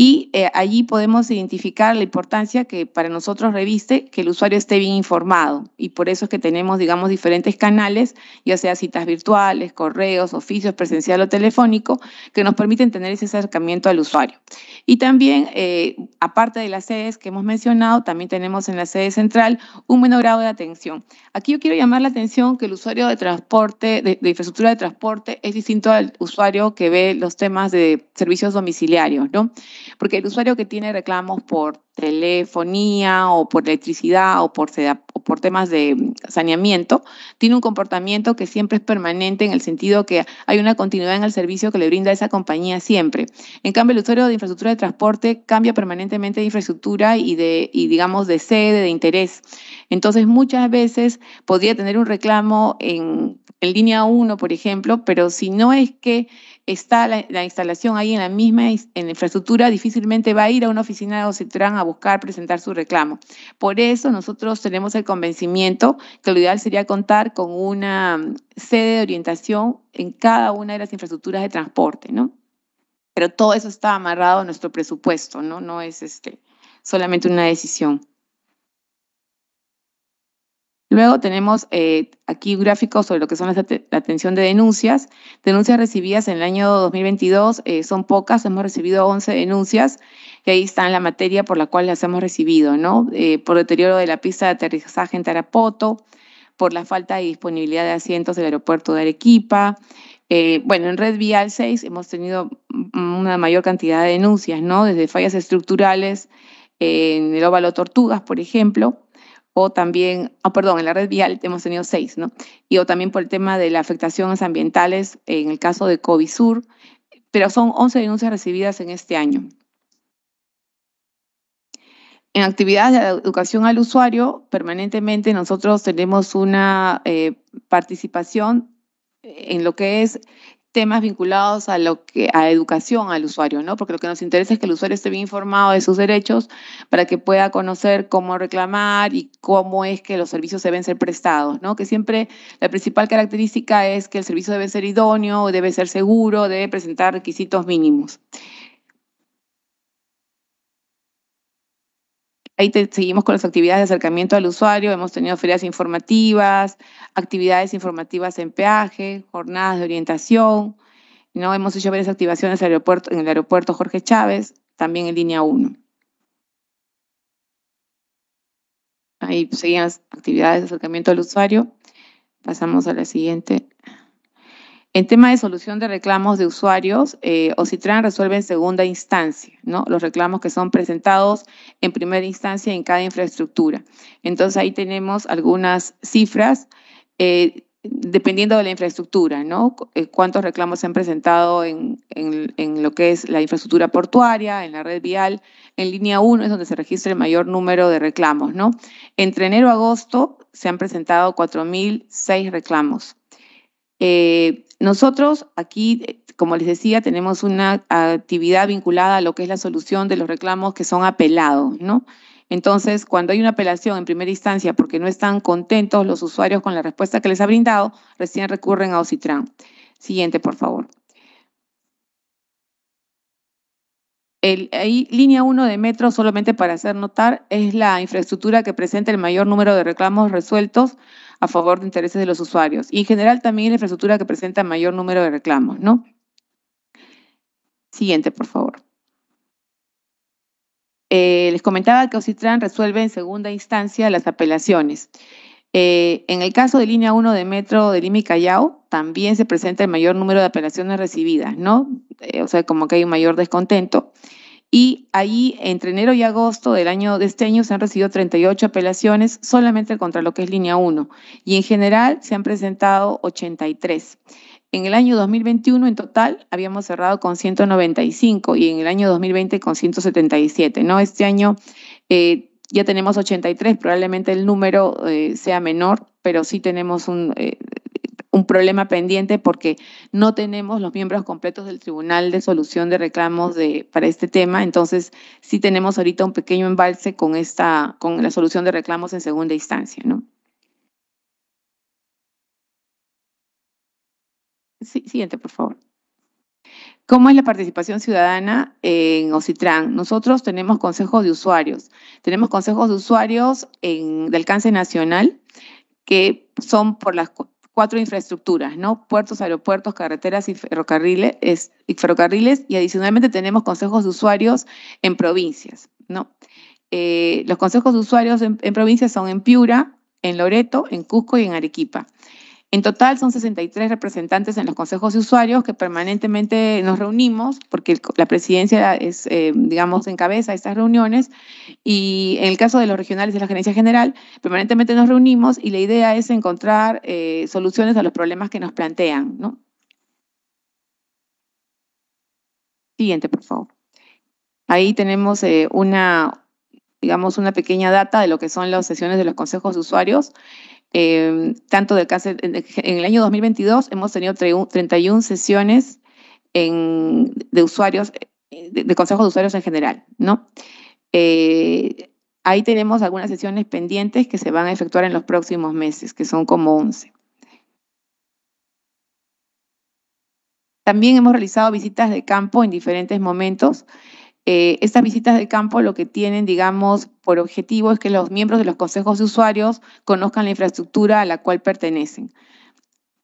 y eh, allí podemos identificar la importancia que para nosotros reviste que el usuario esté bien informado y por eso es que tenemos, digamos, diferentes canales, ya sea citas virtuales, correos, oficios, presencial o telefónico, que nos permiten tener ese acercamiento al usuario. Y también, eh, aparte de las sedes que hemos mencionado, también tenemos en la sede central un menor grado de atención. Aquí yo quiero llamar la atención que el usuario de transporte, de, de infraestructura de transporte, es distinto al usuario que ve los temas de servicios domiciliarios, ¿no? Porque el usuario que tiene reclamos por telefonía o por electricidad o por, por temas de mm, saneamiento, tiene un comportamiento que siempre es permanente en el sentido que hay una continuidad en el servicio que le brinda esa compañía siempre. En cambio, el usuario de infraestructura de transporte cambia permanentemente de infraestructura y, de, digamos, de sede, de interés. Entonces, muchas veces podría tener un reclamo en, en línea 1, por ejemplo, pero si no es que está la, instalación ahí en la misma infraestructura, difícilmente va a ir a una oficina de se a buscar presentar su reclamo. Por eso nosotros tenemos el convencimiento que lo ideal sería contar con una mm, sede de orientación en cada una de las infraestructuras de transporte, ¿no? Pero todo eso está amarrado a nuestro presupuesto, ¿no? No es este, solamente una decisión. Luego tenemos eh, aquí un gráfico sobre lo que son las la atención de denuncias. Denuncias recibidas en el año 2022 eh, son pocas, hemos recibido 11 denuncias y ahí está la materia por la cual las hemos recibido, ¿no? Eh, por deterioro de la pista de aterrizaje en Tarapoto, por la falta de disponibilidad de asientos del aeropuerto de Arequipa. bueno, en Red Vial 6 hemos tenido una mayor cantidad de denuncias, ¿no? Desde fallas estructurales en el óvalo Tortugas, por ejemplo, o también, ah perdón, en la red vial hemos tenido seis, ¿no? Y o también por el tema de las afectaciones ambientales, en el caso de COVID Sur, pero son 11 denuncias recibidas en este año. En actividades de educación al usuario, permanentemente nosotros tenemos una eh, participación en lo que es temas vinculados a lo que a educación al usuario, ¿no? Porque lo que nos interesa es que el usuario esté bien informado de sus derechos para que pueda conocer cómo reclamar y cómo es que los servicios deben ser prestados, ¿no? Que siempre la principal característica es que el servicio debe ser idóneo, debe ser seguro, debe presentar requisitos mínimos. Ahí seguimos con las actividades de acercamiento al usuario. Hemos tenido ferias informativas, actividades informativas en peaje, jornadas de orientación. ¿no? Hemos hecho varias activaciones en el aeropuerto, en el aeropuerto Jorge Chávez, también en línea 1. Ahí seguimos actividades de acercamiento al usuario. Pasamos a la siguiente. En tema de solución de reclamos de usuarios, eh, OCITRAN resuelve en segunda instancia, ¿no? Los reclamos que son presentados en primera instancia en cada infraestructura. Entonces ahí tenemos algunas cifras. Eh, dependiendo de la infraestructura, ¿no? Eh, cuántos reclamos se han presentado en, lo que es la infraestructura portuaria, en la red vial. En línea 1 es donde se registra el mayor número de reclamos, ¿no? Entre enero y agosto se han presentado 4.006 reclamos. Eh, nosotros aquí, eh, como les decía, tenemos una actividad vinculada a lo que es la solución de los reclamos que son apelados, ¿no? Entonces, cuando hay una apelación en primera instancia porque no están contentos los usuarios con la respuesta que les ha brindado, recién recurren a OCITRAN. Siguiente, por favor. ahí, línea 1 de metro, solamente para hacer notar, es la infraestructura que presenta el mayor número de reclamos resueltos a favor de intereses de los usuarios. Y en general también la infraestructura que presenta mayor número de reclamos, ¿no? Siguiente, por favor. Eh, les comentaba que Ocitran resuelve en segunda instancia las apelaciones. Eh, en el caso de línea 1 de metro de Lima y Callao, también se presenta el mayor número de apelaciones recibidas, ¿no? Eh, o sea, como que hay un mayor descontento. Y ahí, entre enero y agosto del año de este año, se han recibido 38 apelaciones solamente contra lo que es línea 1. Y en general se han presentado 83. En el año 2021 en total habíamos cerrado con 195 y en el año 2020 con 177, ¿no? Este año eh, ya tenemos 83, probablemente el número eh, sea menor, pero sí tenemos un, eh, un problema pendiente porque no tenemos los miembros completos del Tribunal de Solución de Reclamos de, para este tema. Entonces, sí tenemos ahorita un pequeño embalse con, esta, con la solución de reclamos en segunda instancia, siguiente, por favor. ¿Cómo es la participación ciudadana en Ocitran? Nosotros tenemos consejos de usuarios. Tenemos consejos de usuarios de alcance nacional que son por las cuatro infraestructuras, ¿no? Puertos, aeropuertos, carreteras y ferrocarriles, y adicionalmente tenemos consejos de usuarios en provincias, ¿no? Eh, los consejos de usuarios en provincias son en Piura, en Loreto, en Cusco y en Arequipa. En total son 63 representantes en los consejos de usuarios que permanentemente nos reunimos porque la presidencia es, eh, digamos, encabeza estas reuniones y en el caso de los regionales de la gerencia general, permanentemente nos reunimos y la idea es encontrar eh, soluciones a los problemas que nos plantean. Siguiente, por favor. Ahí tenemos eh, una, digamos, una pequeña data de lo que son las sesiones de los consejos de usuarios. Em, tanto del en el año 2022 hemos tenido 31 sesiones de usuarios, de, consejos de usuarios en general, ¿no? Eh, ahí tenemos algunas sesiones pendientes que se van a efectuar en los próximos meses, que son como 11. También hemos realizado visitas de campo en diferentes momentos eh, estas visitas de campo lo que tienen, digamos, por objetivo es que los miembros de los consejos de usuarios conozcan la infraestructura a la cual pertenecen.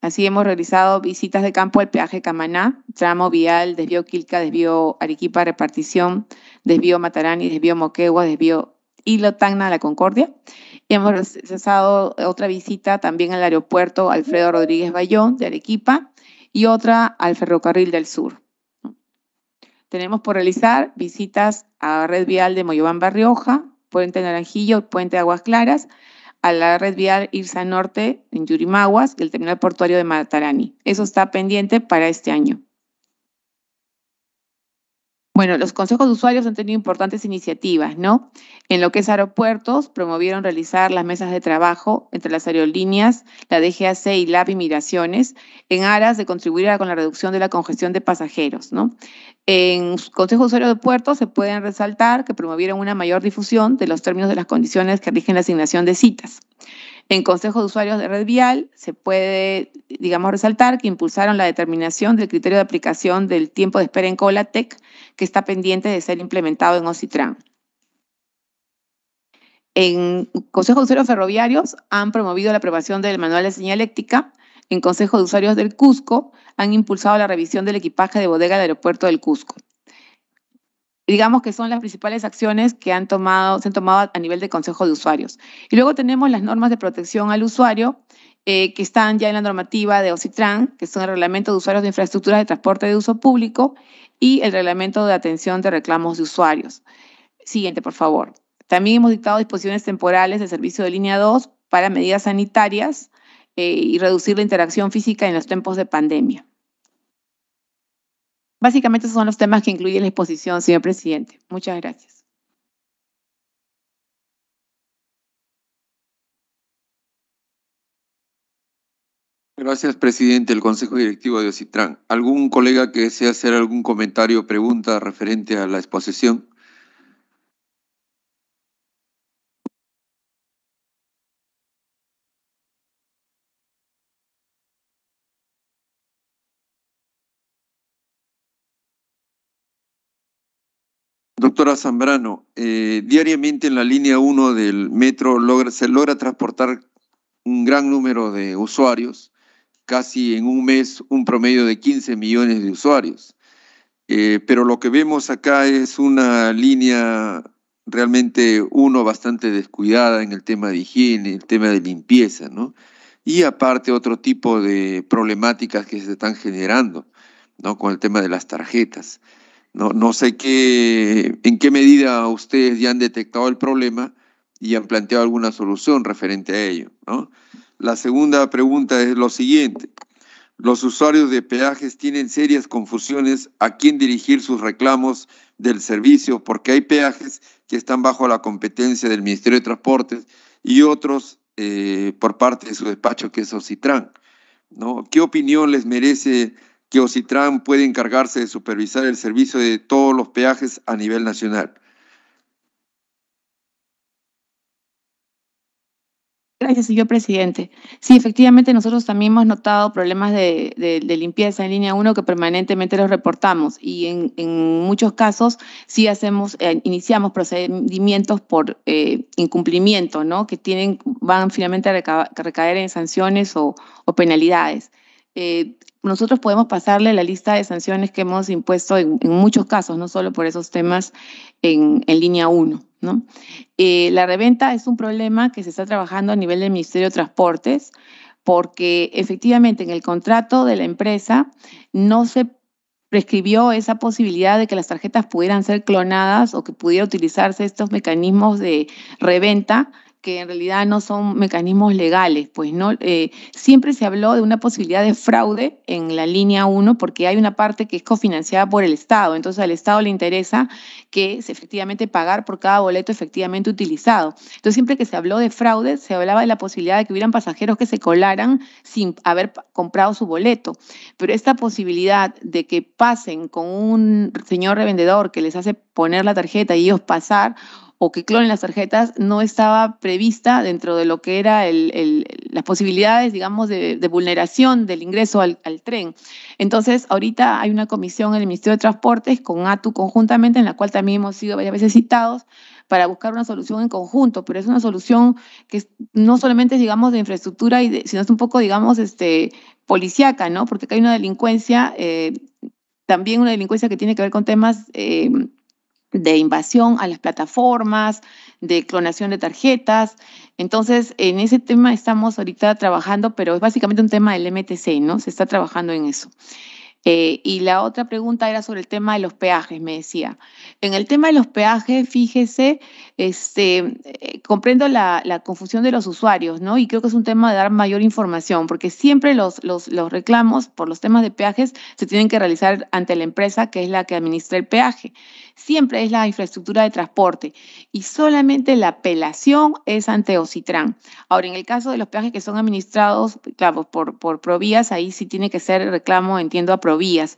Así hemos realizado visitas de campo al peaje Camaná, tramo vial, desvío Quilca, desvío Arequipa, repartición, desvío y desvío Moquegua, desvío Hilo Tacna, La Concordia. Y hemos realizado otra visita también al aeropuerto Alfredo Rodríguez Bayón de Arequipa y otra al ferrocarril del sur. Tenemos por realizar visitas a Red Vial de Moyobamba Barrioja, Puente Naranjillo, Puente Aguas Claras, a la Red Vial Irsa Norte en Yurimaguas y el Terminal Portuario de Matarani. Eso está pendiente para este año. Bueno, los consejos de usuarios han tenido importantes iniciativas, ¿no? En lo que es aeropuertos, promovieron realizar las mesas de trabajo entre las aerolíneas, la DGAC y la y Migraciones, en aras de contribuir con la reducción de la congestión de pasajeros, ¿no? En consejos de usuarios de Puertos se pueden resaltar que promovieron una mayor difusión de los términos de las condiciones que rigen la asignación de citas. En Consejo de Usuarios de Red Vial se puede, digamos, resaltar que impulsaron la determinación del criterio de aplicación del tiempo de espera en Colatec, que está pendiente de ser implementado en OCITRAN. En Consejo de Usuarios Ferroviarios han promovido la aprobación del manual de señaléctica. En Consejo de Usuarios del Cusco han impulsado la revisión del equipaje de bodega del aeropuerto del Cusco digamos que son las principales acciones que han tomado, se han tomado a nivel de Consejo de Usuarios. Y luego tenemos las normas de protección al usuario, eh, que están ya en la normativa de OCITRAN, que son el Reglamento de Usuarios de Infraestructuras de Transporte de Uso Público y el Reglamento de Atención de Reclamos de Usuarios. Siguiente, por favor. También hemos dictado disposiciones temporales de servicio de línea 2 para medidas sanitarias eh, y reducir la interacción física en los tiempos de pandemia. Básicamente esos son los temas que incluye la exposición, señor presidente. Muchas gracias. Gracias, presidente del Consejo Directivo de Ocitran. ¿Algún colega que desea hacer algún comentario o pregunta referente a la exposición? Doctora Zambrano, eh, diariamente en la línea 1 del metro se logra transportar un gran número de usuarios, casi en un mes un promedio de 15 millones de usuarios. Eh, pero lo que vemos acá es una línea realmente, uno, bastante descuidada en el tema de higiene, el tema de limpieza, ¿no? Y aparte otro tipo de problemáticas que se están generando, ¿no? Con el tema de las tarjetas. No, sé qué, en qué medida ustedes ya han detectado el problema y han planteado alguna solución referente a ello. ¿no? La segunda pregunta es lo siguiente. Los usuarios de peajes tienen serias confusiones a quién dirigir sus reclamos del servicio, porque hay peajes que están bajo la competencia del Ministerio de Transportes y otros eh, por parte de su despacho, que es Ocitran. ¿no? ¿Qué opinión les merece que Ocitran puede encargarse de supervisar el servicio de todos los peajes a nivel nacional. Gracias, señor presidente. Sí, efectivamente, nosotros también hemos notado problemas de, limpieza en línea 1 que permanentemente los reportamos y en, muchos casos sí hacemos, eh, iniciamos procedimientos por eh, incumplimiento, ¿no? Que tienen, van finalmente a recaer en sanciones o penalidades. Eh, nosotros podemos pasarle la lista de sanciones que hemos impuesto en, muchos casos, no solo por esos temas en, línea 1. Eh, la reventa es un problema que se está trabajando a nivel del Ministerio de Transportes porque efectivamente en el contrato de la empresa no se prescribió esa posibilidad de que las tarjetas pudieran ser clonadas o que pudiera utilizarse estos mecanismos de reventa que en realidad no son mecanismos legales, pues no eh, siempre se habló de una posibilidad de fraude en la línea 1 porque hay una parte que es cofinanciada por el Estado, entonces al Estado le interesa que es efectivamente pagar por cada boleto efectivamente utilizado. Entonces siempre que se habló de fraude se hablaba de la posibilidad de que hubieran pasajeros que se colaran sin haber comprado su boleto, pero esta posibilidad de que pasen con un señor revendedor que les hace poner la tarjeta y ellos pasar o que clonen las tarjetas no estaba prevista dentro de lo que era las posibilidades, digamos, de, vulneración del ingreso al, tren. Entonces, ahorita hay una comisión en el Ministerio de Transportes con ATU conjuntamente, en la cual también hemos sido varias veces citados para buscar una solución en conjunto, pero es una solución que no solamente es, digamos, de infraestructura, y sino es un poco, digamos, este, policíaca, ¿no? Porque hay una delincuencia, eh, también una delincuencia que tiene que ver con temas... Eh, de invasión a las plataformas, de clonación de tarjetas. Entonces, en ese tema estamos ahorita trabajando, pero es básicamente un tema del MTC, ¿no? Se está trabajando en eso. Eh, y la otra pregunta era sobre el tema de los peajes, me decía. En el tema de los peajes, fíjese, este, eh, comprendo la, confusión de los usuarios, ¿no? Y creo que es un tema de dar mayor información, porque siempre los, los, los reclamos por los temas de peajes se tienen que realizar ante la empresa que es la que administra el peaje siempre es la infraestructura de transporte y solamente la apelación es ante OCITRAN. Ahora, en el caso de los peajes que son administrados, claro, por, por Provías, ahí sí tiene que ser reclamo, entiendo, a Provías.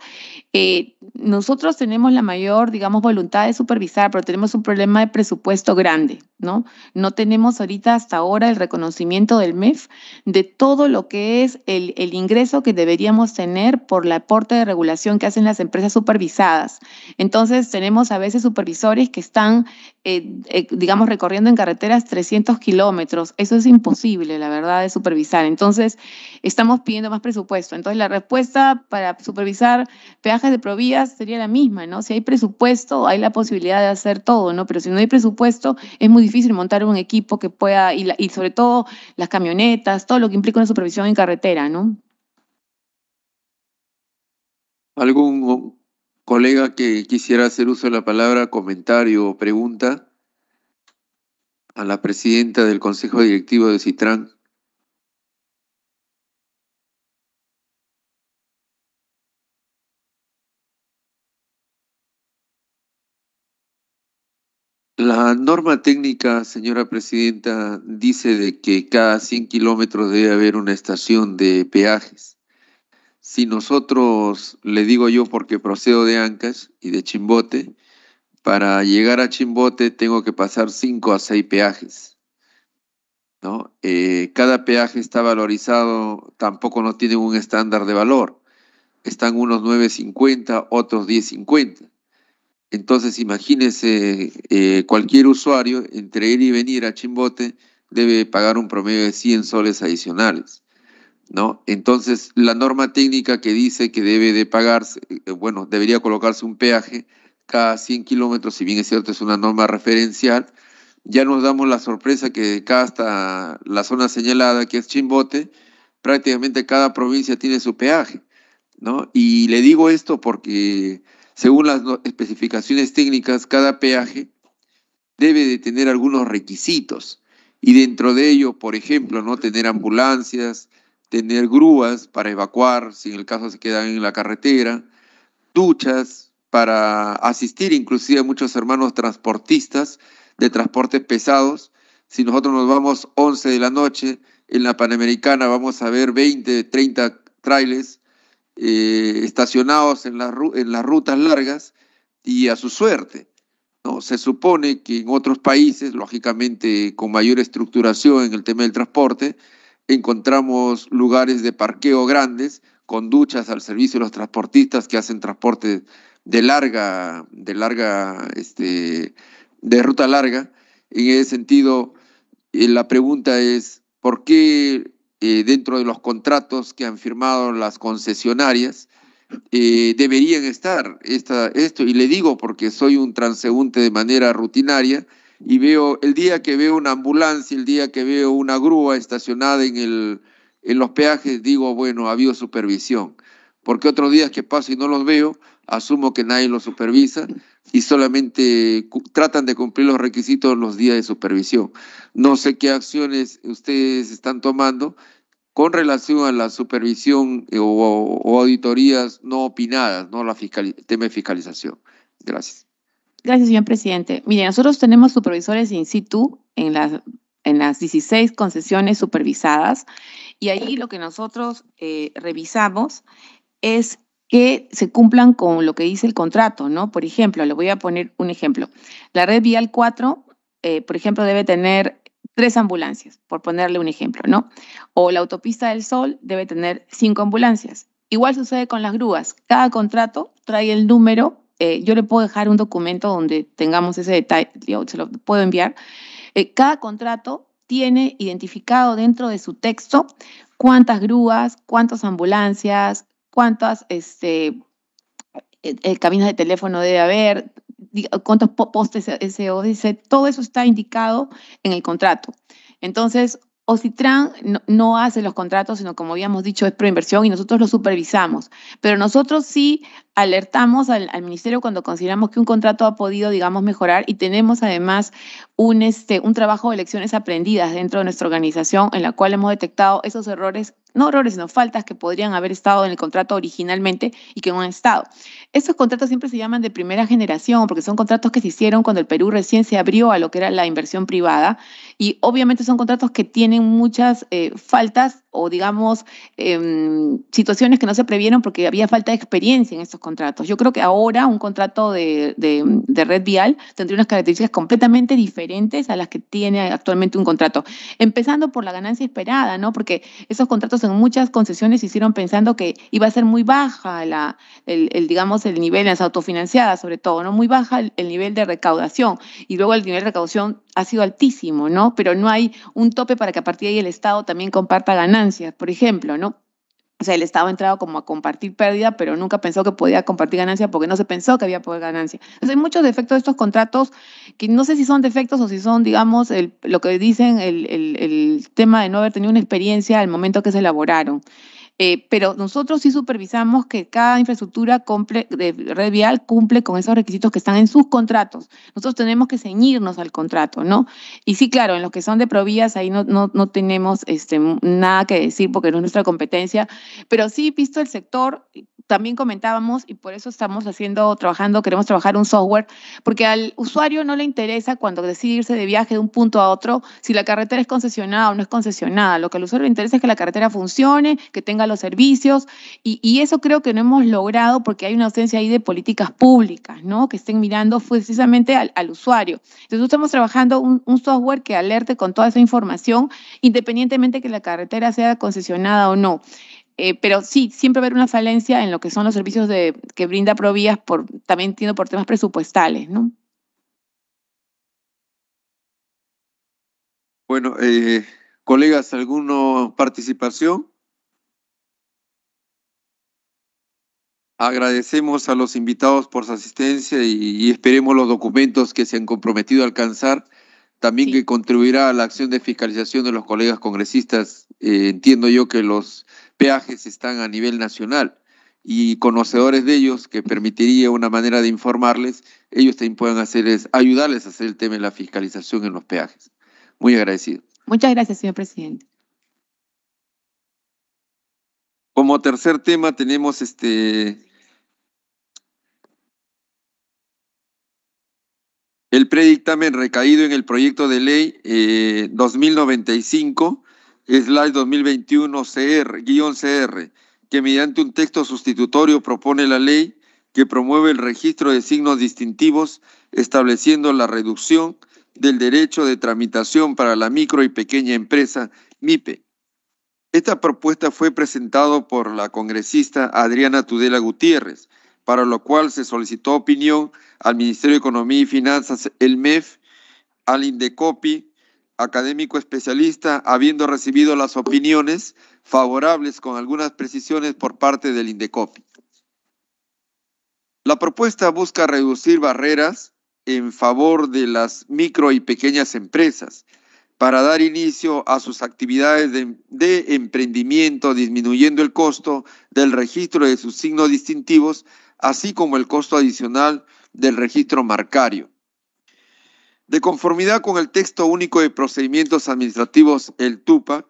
Eh, nosotros tenemos la mayor, digamos, voluntad de supervisar, pero tenemos un problema de presupuesto grande, ¿no? No tenemos ahorita hasta ahora el reconocimiento del MEF de todo lo que es el, el ingreso que deberíamos tener por la aporte de regulación que hacen las empresas supervisadas. Entonces, tenemos a veces supervisores que están eh, eh, digamos, recorriendo en carreteras 300 kilómetros. Eso es imposible, la verdad, de supervisar. Entonces, estamos pidiendo más presupuesto. Entonces, la respuesta para supervisar peajes de provías sería la misma, ¿no? Si hay presupuesto, hay la posibilidad de hacer todo, ¿no? Pero si no hay presupuesto, es muy difícil montar un equipo que pueda, y, y sobre todo las camionetas, todo lo que implica una supervisión en carretera, ¿no? ¿Algún colega que quisiera hacer uso de la palabra comentario o pregunta a la presidenta del Consejo Directivo de Citran. La norma técnica, señora presidenta, dice de que cada 100 kilómetros debe haber una estación de peajes si nosotros, le digo yo porque procedo de Ancash y de Chimbote, para llegar a Chimbote tengo que pasar cinco a 6 peajes. Eh, cada peaje está valorizado, tampoco no tiene un estándar de valor. Están unos 9.50, otros 10.50. Entonces imagínese eh, cualquier usuario entre ir y venir a Chimbote debe pagar un promedio de 100 soles adicionales. ¿no? Entonces, la norma técnica que dice que debe de pagarse, eh, bueno, debería colocarse un peaje cada 100 kilómetros, si bien es cierto, es una norma referencial, ya nos damos la sorpresa que cada hasta la zona señalada, que es Chimbote, prácticamente cada provincia tiene su peaje, ¿no? Y le digo esto porque, según las especificaciones técnicas, cada peaje debe de tener algunos requisitos. Y dentro de ello, por ejemplo, no tener ambulancias, tener grúas para evacuar si en el caso se quedan en la carretera, duchas para asistir inclusive muchos hermanos transportistas de transportes pesados. Si nosotros nos vamos 11 de la noche, en la Panamericana vamos a ver 20, 30 trailers eh, estacionados en, en las rutas largas y a su suerte. ¿no? Se supone que en otros países, lógicamente con mayor estructuración en el tema del transporte, encontramos lugares de parqueo grandes con duchas al servicio de los transportistas que hacen transporte de larga, de larga, este, de ruta larga. En ese sentido, eh, la pregunta es, ¿por qué eh, dentro de los contratos que han firmado las concesionarias eh, deberían estar esta, esto? Y le digo porque soy un transeúnte de manera rutinaria, y veo, el día que veo una ambulancia, el día que veo una grúa estacionada en, el, en los peajes, digo, bueno, ha habido supervisión. Porque otros días que paso y no los veo, asumo que nadie los supervisa y solamente tratan de cumplir los requisitos los días de supervisión. No sé qué acciones ustedes están tomando con relación a la supervisión eh, o, auditorías no opinadas, no la fiscal tema de fiscalización. Gracias. Gracias, señor presidente. Mire, nosotros tenemos supervisores in situ en las, en las 16 concesiones supervisadas y ahí lo que nosotros eh, revisamos es que se cumplan con lo que dice el contrato, ¿no? Por ejemplo, le voy a poner un ejemplo. La red vial 4, eh, por ejemplo, debe tener tres ambulancias, por ponerle un ejemplo, ¿no? O la autopista del Sol debe tener cinco ambulancias. Igual sucede con las grúas. Cada contrato trae el número eh, yo le puedo dejar un documento donde tengamos ese detalle, se lo puedo enviar. Eh, cada contrato tiene identificado dentro de su texto cuántas grúas, cuántas ambulancias, cuántas este, eh, cabinas de teléfono debe haber, cuántos postes SO, dice, todo eso está indicado en el contrato. Entonces, Ocitran no, no, hace los contratos, sino como habíamos dicho, es proinversión y nosotros lo supervisamos. Pero nosotros sí alertamos al, ministerio cuando consideramos que un contrato ha podido, digamos, mejorar y tenemos además un, este, un trabajo de lecciones aprendidas dentro de nuestra organización en la cual hemos detectado esos errores, no errores, sino faltas que podrían haber estado en el contrato originalmente y que no han estado. Esos contratos siempre se llaman de primera generación porque son contratos que se hicieron cuando el Perú recién se abrió a lo que era la inversión privada y obviamente son contratos que tienen muchas eh, faltas o digamos em, situaciones que no se previeron porque había falta de experiencia en estos contratos. Yo creo que ahora un contrato de, de, red vial tendría unas características completamente diferentes a las que tiene actualmente un contrato, empezando por la ganancia esperada, ¿no? Porque esos contratos en muchas concesiones se hicieron pensando que iba a ser muy baja la, el, el, digamos, el nivel, las autofinanciadas sobre todo, ¿no? Muy baja el nivel de recaudación y luego el nivel de recaudación ha sido altísimo, ¿no? Pero no hay un tope para que a partir de ahí el Estado también comparta ganancias, por ejemplo, ¿no? O sea, el Estado ha entrado como a compartir pérdida, pero nunca pensó que podía compartir ganancia porque no se pensó que había poder ganancia. hay muchos defectos de estos contratos que no sé si son defectos o si son, digamos, lo que dicen el, el tema de no haber tenido una experiencia al momento que se elaboraron. Eh, pero nosotros sí supervisamos que cada infraestructura de red vial cumple con esos requisitos que están en sus contratos. Nosotros tenemos que ceñirnos al contrato, ¿no? Y sí, claro, en los que son de provías ahí no, no, no tenemos este, nada que decir porque no es nuestra competencia, pero sí, visto el sector, también comentábamos y por eso estamos haciendo, trabajando, queremos trabajar un software, porque al usuario no le interesa cuando decide irse de viaje de un punto a otro si la carretera es concesionada o no es concesionada. Lo que al usuario le interesa es que la carretera funcione, que tenga los servicios y, eso creo que no hemos logrado porque hay una ausencia ahí de políticas públicas, ¿no? Que estén mirando precisamente al, usuario. Entonces estamos trabajando un, un software que alerte con toda esa información independientemente que la carretera sea concesionada o no. Eh, pero sí, siempre va a haber una falencia en lo que son los servicios de, que brinda Provías, por, también entiendo por temas presupuestales, ¿no? Bueno, eh, colegas, ¿alguna participación? Agradecemos a los invitados por su asistencia y, esperemos los documentos que se han comprometido a alcanzar también que contribuirá a la acción de fiscalización de los colegas congresistas. Eh, entiendo yo que los peajes están a nivel nacional y conocedores de ellos, que permitiría una manera de informarles, ellos también pueden hacer es ayudarles a hacer el tema de la fiscalización en los peajes. Muy agradecido. Muchas gracias, señor presidente. Como tercer tema tenemos este el predictamen recaído en el proyecto de ley eh, 2095 slide 2021 CR, CR, que mediante un texto sustitutorio propone la ley que promueve el registro de signos distintivos, estableciendo la reducción del derecho de tramitación para la micro y pequeña empresa MIPE. Esta propuesta fue presentada por la congresista Adriana Tudela Gutiérrez, para lo cual se solicitó opinión al Ministerio de Economía y Finanzas, el MEF, al INDECOPI, académico especialista, habiendo recibido las opiniones favorables con algunas precisiones por parte del INDECOPI. La propuesta busca reducir barreras en favor de las micro y pequeñas empresas para dar inicio a sus actividades de, emprendimiento, disminuyendo el costo del registro de sus signos distintivos, así como el costo adicional del registro marcario de conformidad con el texto único de procedimientos administrativos, el TUPA,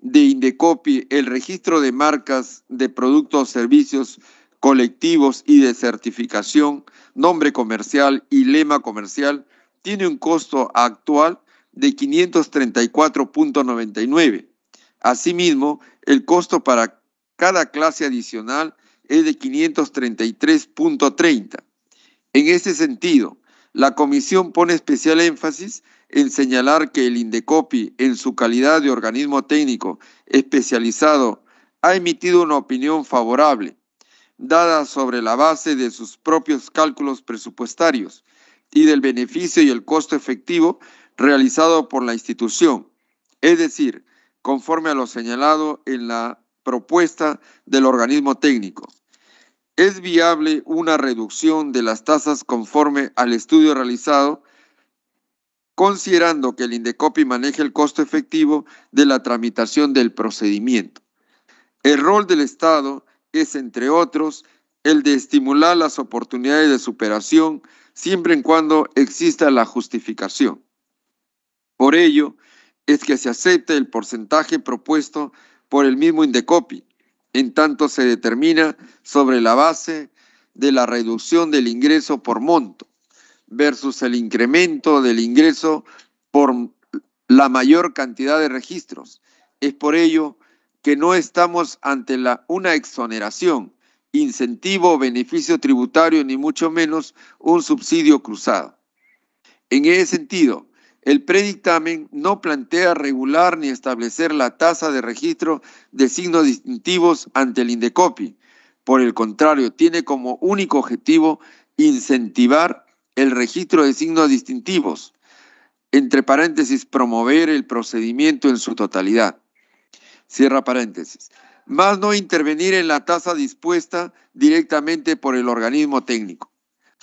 de Indecopi, el registro de marcas de productos, servicios colectivos y de certificación, nombre comercial y lema comercial, tiene un costo actual de 534.99. Asimismo, el costo para cada clase adicional es de 533.30. En ese sentido, la comisión pone especial énfasis en señalar que el INDECOPI, en su calidad de organismo técnico especializado, ha emitido una opinión favorable, dada sobre la base de sus propios cálculos presupuestarios y del beneficio y el costo efectivo realizado por la institución, es decir, conforme a lo señalado en la propuesta del organismo técnico es viable una reducción de las tasas conforme al estudio realizado, considerando que el INDECOPI maneja el costo efectivo de la tramitación del procedimiento. El rol del Estado es, entre otros, el de estimular las oportunidades de superación siempre y cuando exista la justificación. Por ello, es que se acepte el porcentaje propuesto por el mismo INDECOPI, en tanto se determina sobre la base de la reducción del ingreso por monto versus el incremento del ingreso por la mayor cantidad de registros. Es por ello que no estamos ante una exoneración, incentivo o beneficio tributario, ni mucho menos un subsidio cruzado. En ese sentido, el predictamen no plantea regular ni establecer la tasa de registro de signos distintivos ante el INDECOPI. Por el contrario, tiene como único objetivo incentivar el registro de signos distintivos, entre paréntesis, promover el procedimiento en su totalidad. Cierra paréntesis. Más no intervenir en la tasa dispuesta directamente por el organismo técnico.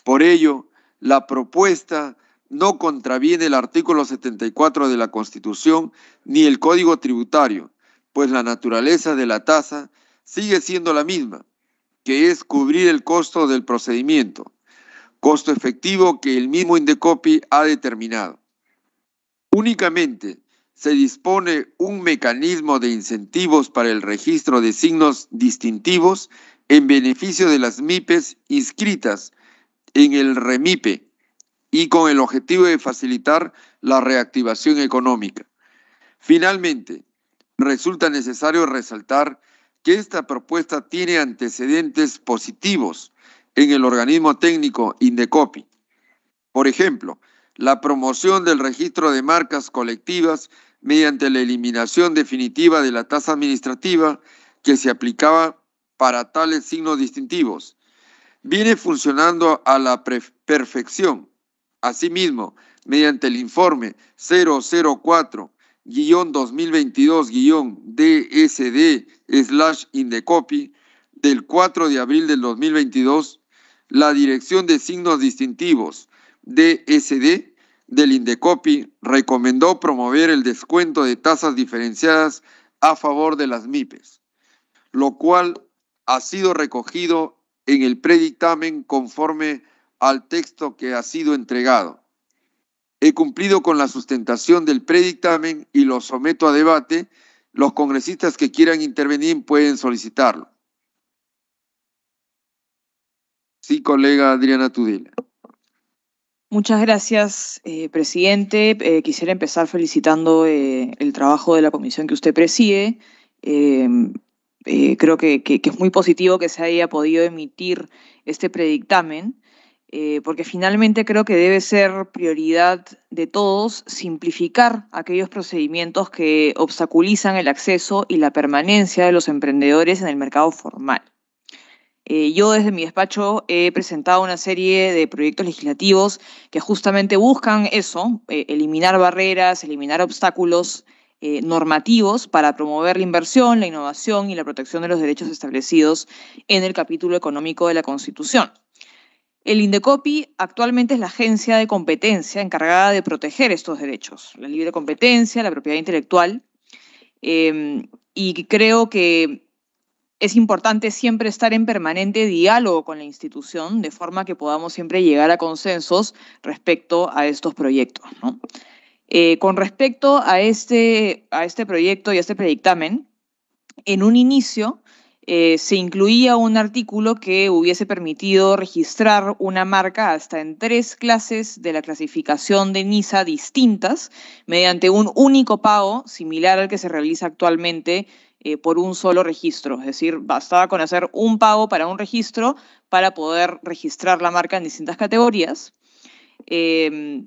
Por ello, la propuesta no contraviene el artículo 74 de la Constitución ni el Código Tributario, pues la naturaleza de la tasa sigue siendo la misma, que es cubrir el costo del procedimiento, costo efectivo que el mismo Indecopi ha determinado. Únicamente se dispone un mecanismo de incentivos para el registro de signos distintivos en beneficio de las MIPES inscritas en el REMIPE y con el objetivo de facilitar la reactivación económica. Finalmente, resulta necesario resaltar que esta propuesta tiene antecedentes positivos en el organismo técnico INDECOPI. Por ejemplo, la promoción del registro de marcas colectivas mediante la eliminación definitiva de la tasa administrativa que se aplicaba para tales signos distintivos. Viene funcionando a la perfección Asimismo, mediante el informe 004-2022-DSD-Indecopi del 4 de abril del 2022, la Dirección de Signos Distintivos, DSD, del Indecopi recomendó promover el descuento de tasas diferenciadas a favor de las MIPES, lo cual ha sido recogido en el predictamen conforme al texto que ha sido entregado. He cumplido con la sustentación del predictamen y lo someto a debate. Los congresistas que quieran intervenir pueden solicitarlo. Sí, colega Adriana Tudela. Muchas gracias, eh, presidente. Eh, quisiera empezar felicitando eh, el trabajo de la comisión que usted preside. Em, creo que, que, es muy positivo que se haya podido emitir este predictamen. Eh, porque finalmente creo que debe ser prioridad de todos simplificar aquellos procedimientos que obstaculizan el acceso y la permanencia de los emprendedores en el mercado formal. Eh, yo desde mi despacho he presentado una serie de proyectos legislativos que justamente buscan eso, eh, eliminar barreras, eliminar obstáculos normativos para promover la inversión, la innovación y la protección de los derechos establecidos en el capítulo económico de la Constitución. El INDECOPI actualmente es la agencia de competencia encargada de proteger estos derechos, la libre competencia, la propiedad intelectual, em, y creo que es importante siempre estar en permanente diálogo con la institución, de forma que podamos siempre llegar a consensos respecto a estos proyectos. Eh, con respecto a este, a este proyecto y a este predictamen, en un inicio eh, se incluía un artículo que hubiese permitido registrar una marca hasta en tres clases de la clasificación de NISA distintas mediante un único pago similar al que se realiza actualmente eh, por un solo registro. Es decir, bastaba con hacer un pago para un registro para poder registrar la marca en distintas categorías. Eh,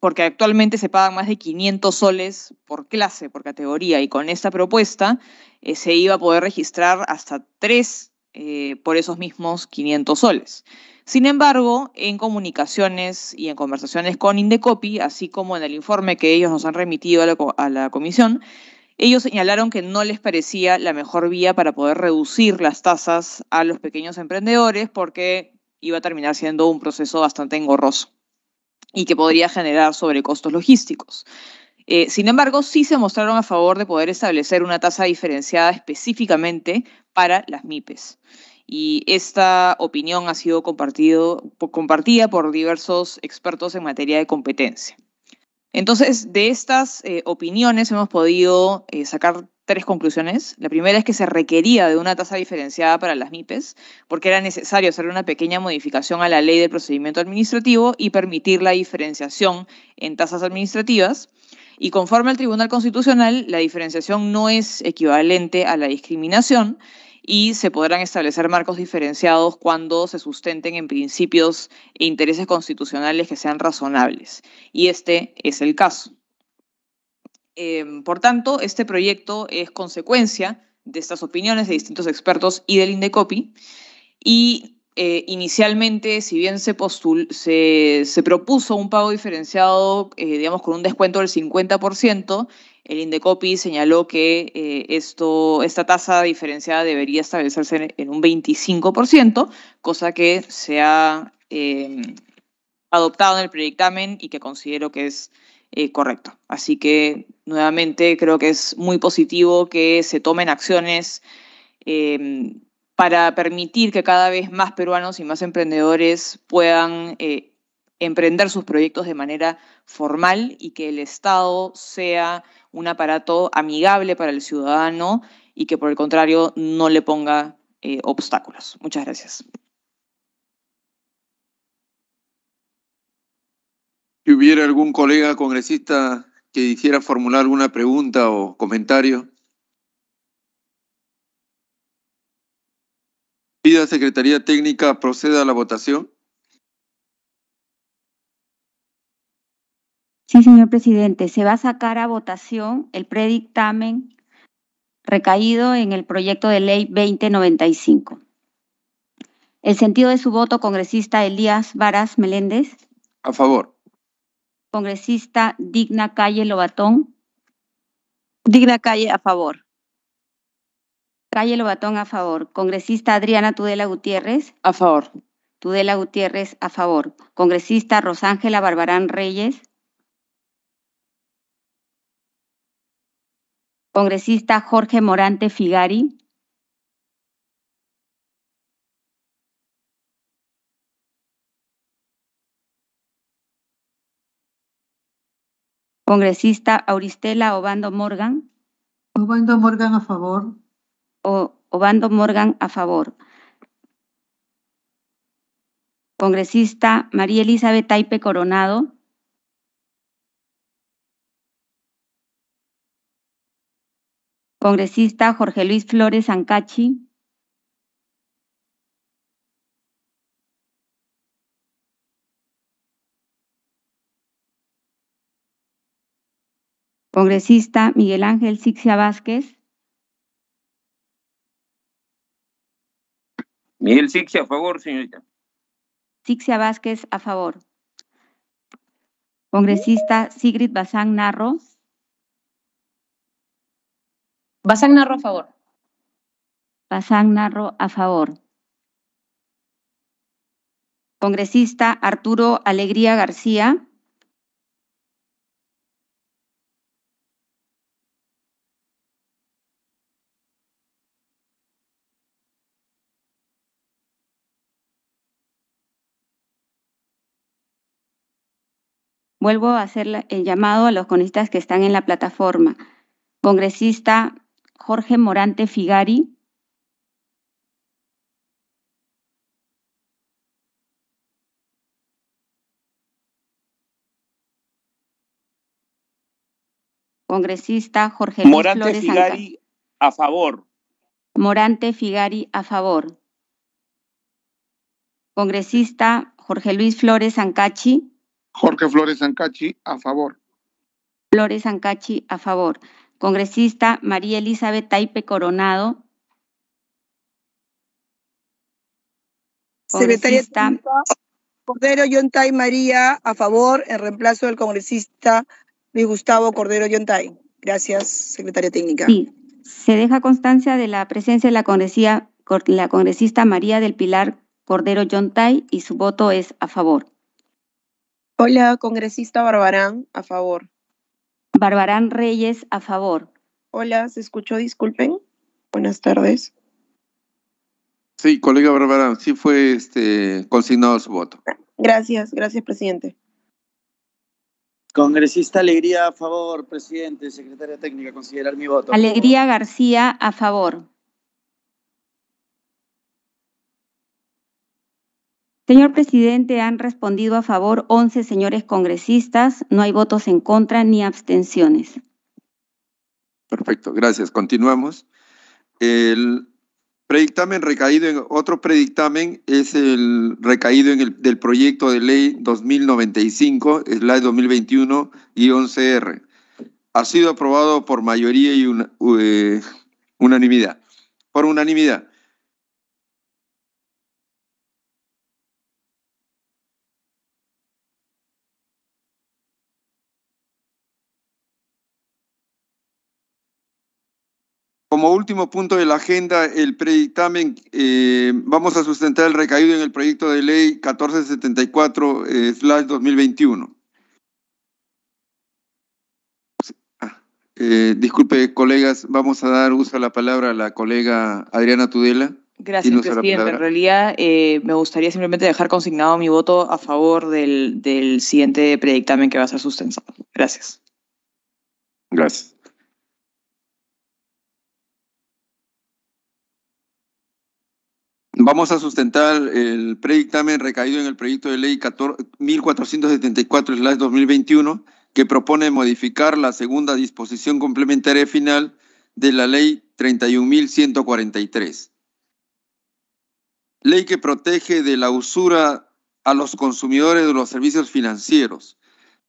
porque actualmente se pagan más de 500 soles por clase, por categoría, y con esta propuesta eh, se iba a poder registrar hasta tres eh, por esos mismos 500 soles. Sin embargo, en comunicaciones y en conversaciones con Indecopi, así como en el informe que ellos nos han remitido a la comisión, ellos señalaron que no les parecía la mejor vía para poder reducir las tasas a los pequeños emprendedores porque iba a terminar siendo un proceso bastante engorroso y que podría generar sobrecostos logísticos. Eh, sin embargo, sí se mostraron a favor de poder establecer una tasa diferenciada específicamente para las MIPES. Y esta opinión ha sido compartida por diversos expertos en materia de competencia. Entonces, de estas eh, opiniones hemos podido eh, sacar tres conclusiones. La primera es que se requería de una tasa diferenciada para las MIPES, porque era necesario hacer una pequeña modificación a la ley de procedimiento administrativo y permitir la diferenciación en tasas administrativas. Y conforme al Tribunal Constitucional, la diferenciación no es equivalente a la discriminación y se podrán establecer marcos diferenciados cuando se sustenten en principios e intereses constitucionales que sean razonables. Y este es el caso. Em, por tanto, este proyecto es consecuencia de estas opiniones de distintos expertos y del INDECOPI. Y eh, inicialmente, si bien se, se, propuso un pago diferenciado, eh, digamos, con un descuento del 50%, el Indecopi señaló que eh, esta tasa diferenciada debería establecerse en, un 25%, cosa que se ha em, adoptado en el predictamen y que considero que es eh, correcto. Así que nuevamente creo que es muy positivo que se tomen acciones em, para permitir que cada vez más peruanos y más emprendedores puedan eh, emprender sus proyectos de manera formal y que el Estado sea un aparato amigable para el ciudadano y que por el contrario no le ponga eh, obstáculos. Muchas gracias. Si hubiera algún colega congresista que quisiera formular alguna pregunta o comentario. Pida Secretaría Técnica proceda a la votación. Sí, señor presidente. Se va a sacar a votación el predictamen recaído en el proyecto de ley 2095. El sentido de su voto, congresista Elías Varas Meléndez. A favor. Congresista Digna Calle Lobatón. Digna Calle a favor. Calle Lobatón a favor. Congresista Adriana Tudela Gutiérrez. A favor. Tudela Gutiérrez a favor. Congresista Rosángela Barbarán Reyes. Congresista Jorge Morante Figari. Congresista Auristela Obando Morgan. Obando Morgan a favor. O, Obando Morgan a favor. Congresista María Elizabeth Taipe Coronado. Congresista Jorge Luis Flores Ancachi. Congresista Miguel Ángel Sixia Vázquez. Miguel Sixia, a favor, señorita. Sixia Vázquez, a favor. Congresista Sigrid Bazán Narro. Bazán Narro, a favor. Bazán Narro, a favor. Congresista Arturo Alegría García. Vuelvo a hacer el llamado a los conistas que están en la plataforma. Congresista Jorge Morante Figari. Congresista Jorge Luis Morante Figari a favor. Morante Figari a favor. Congresista Jorge Luis Flores Ancachi. Jorge Flores Ancachi, a favor. Flores Ancachi, a favor. Congresista María Elizabeth Taipe Coronado. Secretaria Cordero Yontay María, a favor, en reemplazo del congresista Luis Gustavo Cordero Yontay. Gracias, secretaria técnica. se deja constancia de la presencia de la, congresía, la congresista María del Pilar Cordero Yontay y su voto es a favor. Hola, congresista Barbarán, a favor. Barbarán Reyes, a favor. Hola, ¿se escuchó? Disculpen. Buenas tardes. Sí, colega Barbarán, sí fue este, consignado su voto. Gracias, gracias, presidente. Congresista Alegría, a favor, presidente, secretaria técnica, considerar mi voto. Alegría García, a favor. Señor presidente, han respondido a favor 11 señores congresistas. No hay votos en contra ni abstenciones. Perfecto, gracias. Continuamos. El predictamen recaído en otro predictamen es el recaído en el del proyecto de ley 2095, es la 2021 y 11R. Ha sido aprobado por mayoría y eh, unanimidad. Por unanimidad. Como último punto de la agenda, el predictamen, eh, vamos a sustentar el recaído en el proyecto de ley 1474-2021. Eh, ah, eh, disculpe, colegas, vamos a dar uso a la palabra a la colega Adriana Tudela. Gracias, presidente. En realidad, me gustaría simplemente dejar consignado mi voto a favor del, del siguiente predictamen que va a ser sustentado. Gracias. Gracias. Vamos a sustentar el predictamen recaído en el proyecto de ley 1474-2021 que propone modificar la segunda disposición complementaria final de la ley 31.143. Ley que protege de la usura a los consumidores de los servicios financieros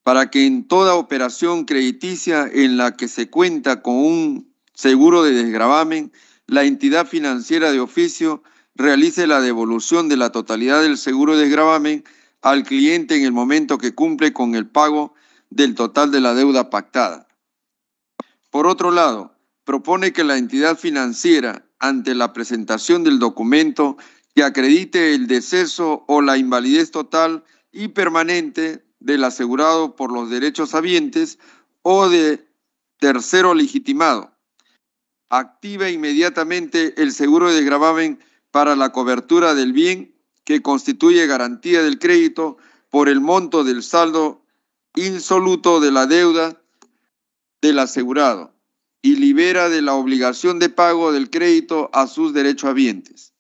para que en toda operación crediticia en la que se cuenta con un seguro de desgravamen, la entidad financiera de oficio realice la devolución de la totalidad del seguro de gravamen al cliente en el momento que cumple con el pago del total de la deuda pactada. Por otro lado, propone que la entidad financiera, ante la presentación del documento que acredite el deceso o la invalidez total y permanente del asegurado por los derechos habientes o de tercero legitimado, active inmediatamente el seguro de gravamen para la cobertura del bien que constituye garantía del crédito por el monto del saldo insoluto de la deuda del asegurado y libera de la obligación de pago del crédito a sus derechohabientes.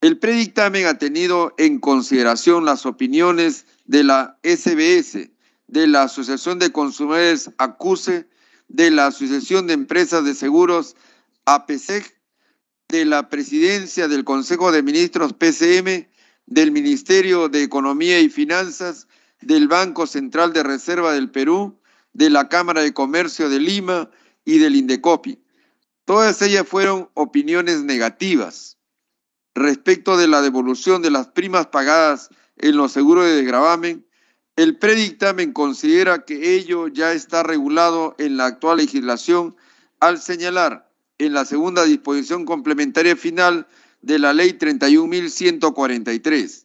El predictamen ha tenido en consideración las opiniones de la SBS, de la Asociación de Consumidores ACUSE, de la Asociación de Empresas de Seguros APSEC de la presidencia del Consejo de Ministros PCM, del Ministerio de Economía y Finanzas, del Banco Central de Reserva del Perú, de la Cámara de Comercio de Lima y del Indecopi. Todas ellas fueron opiniones negativas respecto de la devolución de las primas pagadas en los seguros de desgravamen. El predictamen considera que ello ya está regulado en la actual legislación al señalar en la segunda disposición complementaria final de la Ley 31.143,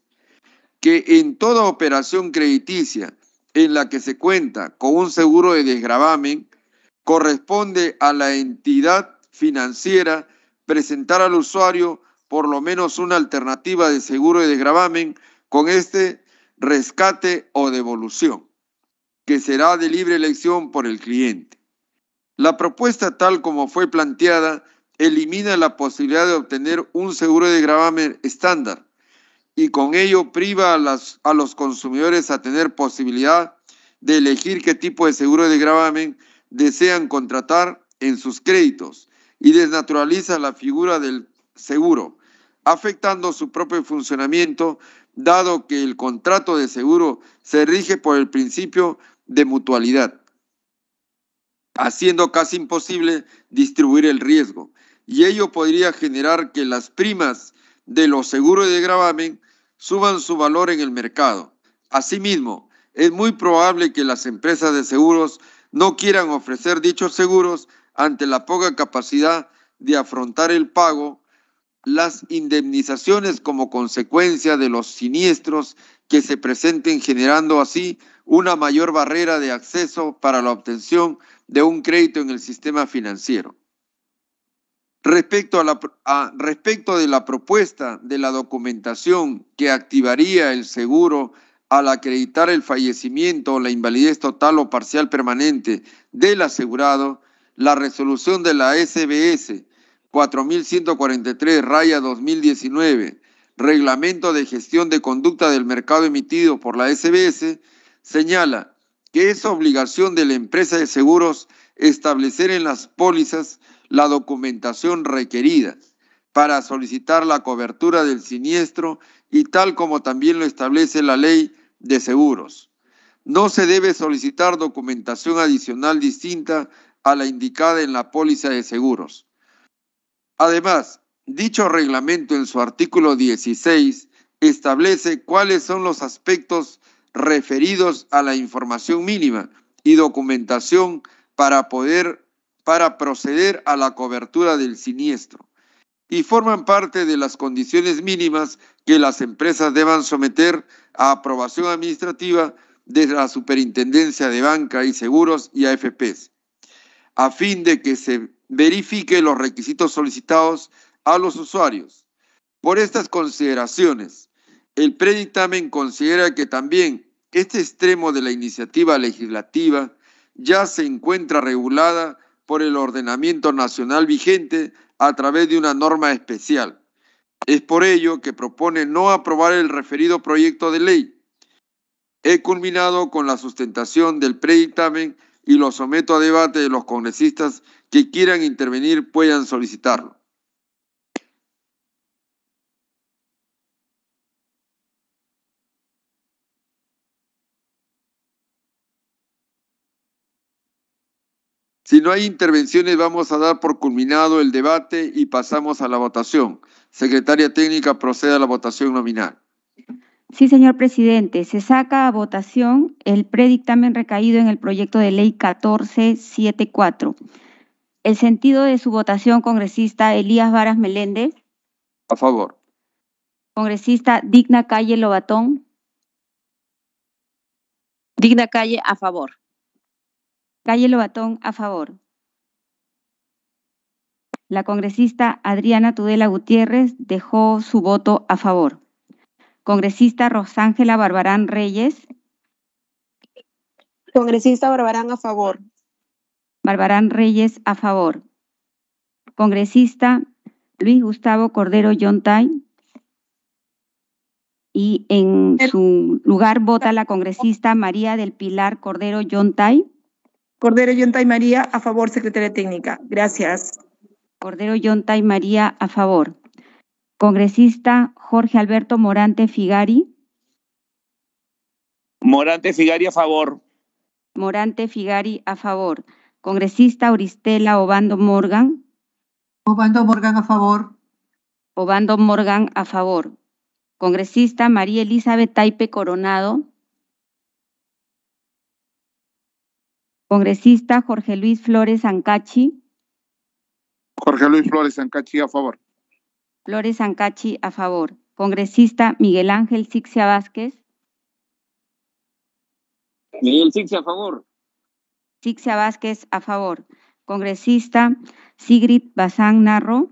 que en toda operación crediticia en la que se cuenta con un seguro de desgravamen, corresponde a la entidad financiera presentar al usuario por lo menos una alternativa de seguro de desgravamen con este rescate o devolución, que será de libre elección por el cliente. La propuesta tal como fue planteada elimina la posibilidad de obtener un seguro de gravamen estándar y con ello priva a, los consumidores a tener posibilidad de elegir qué tipo de seguro de gravamen desean contratar en sus créditos y desnaturaliza la figura del seguro, afectando su propio funcionamiento, dado que el contrato de seguro se rige por el principio de mutualidad haciendo casi imposible distribuir el riesgo. Y ello podría generar que las primas de los seguros de gravamen suban su valor en el mercado. Asimismo, es muy probable que las empresas de seguros no quieran ofrecer dichos seguros ante la poca capacidad de afrontar el pago, las indemnizaciones como consecuencia de los siniestros que se presenten generando así una mayor barrera de acceso para la obtención de un crédito en el sistema financiero. Respecto, a la, respecto de la propuesta de la documentación que activaría el seguro al acreditar el fallecimiento o la invalidez total o parcial permanente del asegurado, la resolución de la SBS 4143 2019, Reglamento de Gestión de Conducta del Mercado emitido por la SBS, señala que es obligación de la empresa de seguros establecer en las pólizas la documentación requerida para solicitar la cobertura del siniestro y tal como también lo establece la ley de seguros. No se debe solicitar documentación adicional distinta a la indicada en la póliza de seguros. Además, dicho reglamento en su artículo 16 establece cuáles son los aspectos referidos a la información mínima y documentación para poder para proceder a la cobertura del siniestro y forman parte de las condiciones mínimas que las empresas deban someter a aprobación administrativa de la Superintendencia de Banca y Seguros y AFPs, a fin de que se verifique los requisitos solicitados a los usuarios. Por estas consideraciones, el predictamen considera que también este extremo de la iniciativa legislativa ya se encuentra regulada por el ordenamiento nacional vigente a través de una norma especial. Es por ello que propone no aprobar el referido proyecto de ley. He culminado con la sustentación del predictamen y lo someto a debate de los congresistas que quieran intervenir puedan solicitarlo. Si no hay intervenciones, vamos a dar por culminado el debate y pasamos a la votación. Secretaria Técnica, proceda a la votación nominal. Sí, señor presidente. Se saca a votación el predictamen recaído en el proyecto de ley 1474. El sentido de su votación, congresista Elías Varas Meléndez. A favor. Congresista Digna Calle Lobatón. Digna Calle, a favor. Calle Lobatón a favor. La congresista Adriana Tudela Gutiérrez dejó su voto a favor. Congresista Rosángela Barbarán Reyes. Congresista Barbarán a favor. Barbarán Reyes a favor. Congresista Luis Gustavo Cordero Yontay. Y en su lugar vota la congresista María del Pilar Cordero Yontay. Cordero y María, a favor, secretaria técnica. Gracias. Cordero y María, a favor. Congresista Jorge Alberto Morante Figari. Morante Figari, a favor. Morante Figari, a favor. Congresista Oristela Obando Morgan. Obando Morgan, a favor. Obando Morgan, a favor. Congresista María Elizabeth Taipe Coronado. Congresista Jorge Luis Flores Ancachi. Jorge Luis Flores Ancachi, a favor. Flores Ancachi, a favor. Congresista Miguel Ángel Sixia Vázquez. Miguel Sixia, a favor. Sixia Vázquez, a favor. Congresista Sigrid Bazán Narro.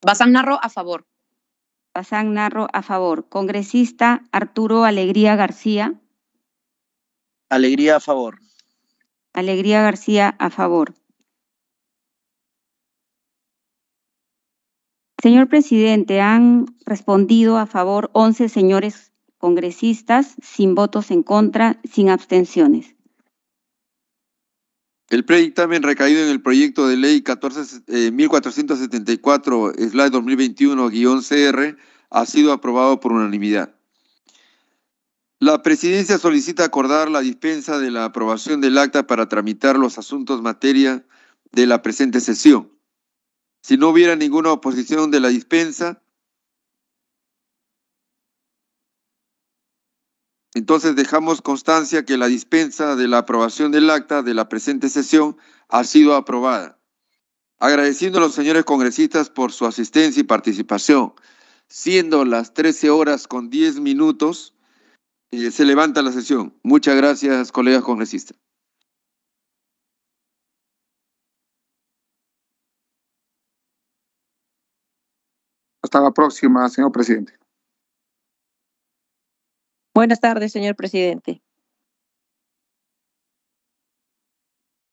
Bazán Narro, a favor. Bazán Narro, a favor. Congresista Arturo Alegría García. Alegría a favor. Alegría García a favor. Señor presidente, han respondido a favor 11 señores congresistas sin votos en contra, sin abstenciones. El predictamen recaído en el proyecto de ley 14.474, eh, 2021-CR, ha sido aprobado por unanimidad. La presidencia solicita acordar la dispensa de la aprobación del acta para tramitar los asuntos materia de la presente sesión. Si no hubiera ninguna oposición de la dispensa, entonces dejamos constancia que la dispensa de la aprobación del acta de la presente sesión ha sido aprobada. Agradeciendo a los señores congresistas por su asistencia y participación, siendo las 13 horas con 10 minutos se levanta la sesión. Muchas gracias, colegas congresistas. Hasta la próxima, señor presidente. Buenas tardes, señor presidente.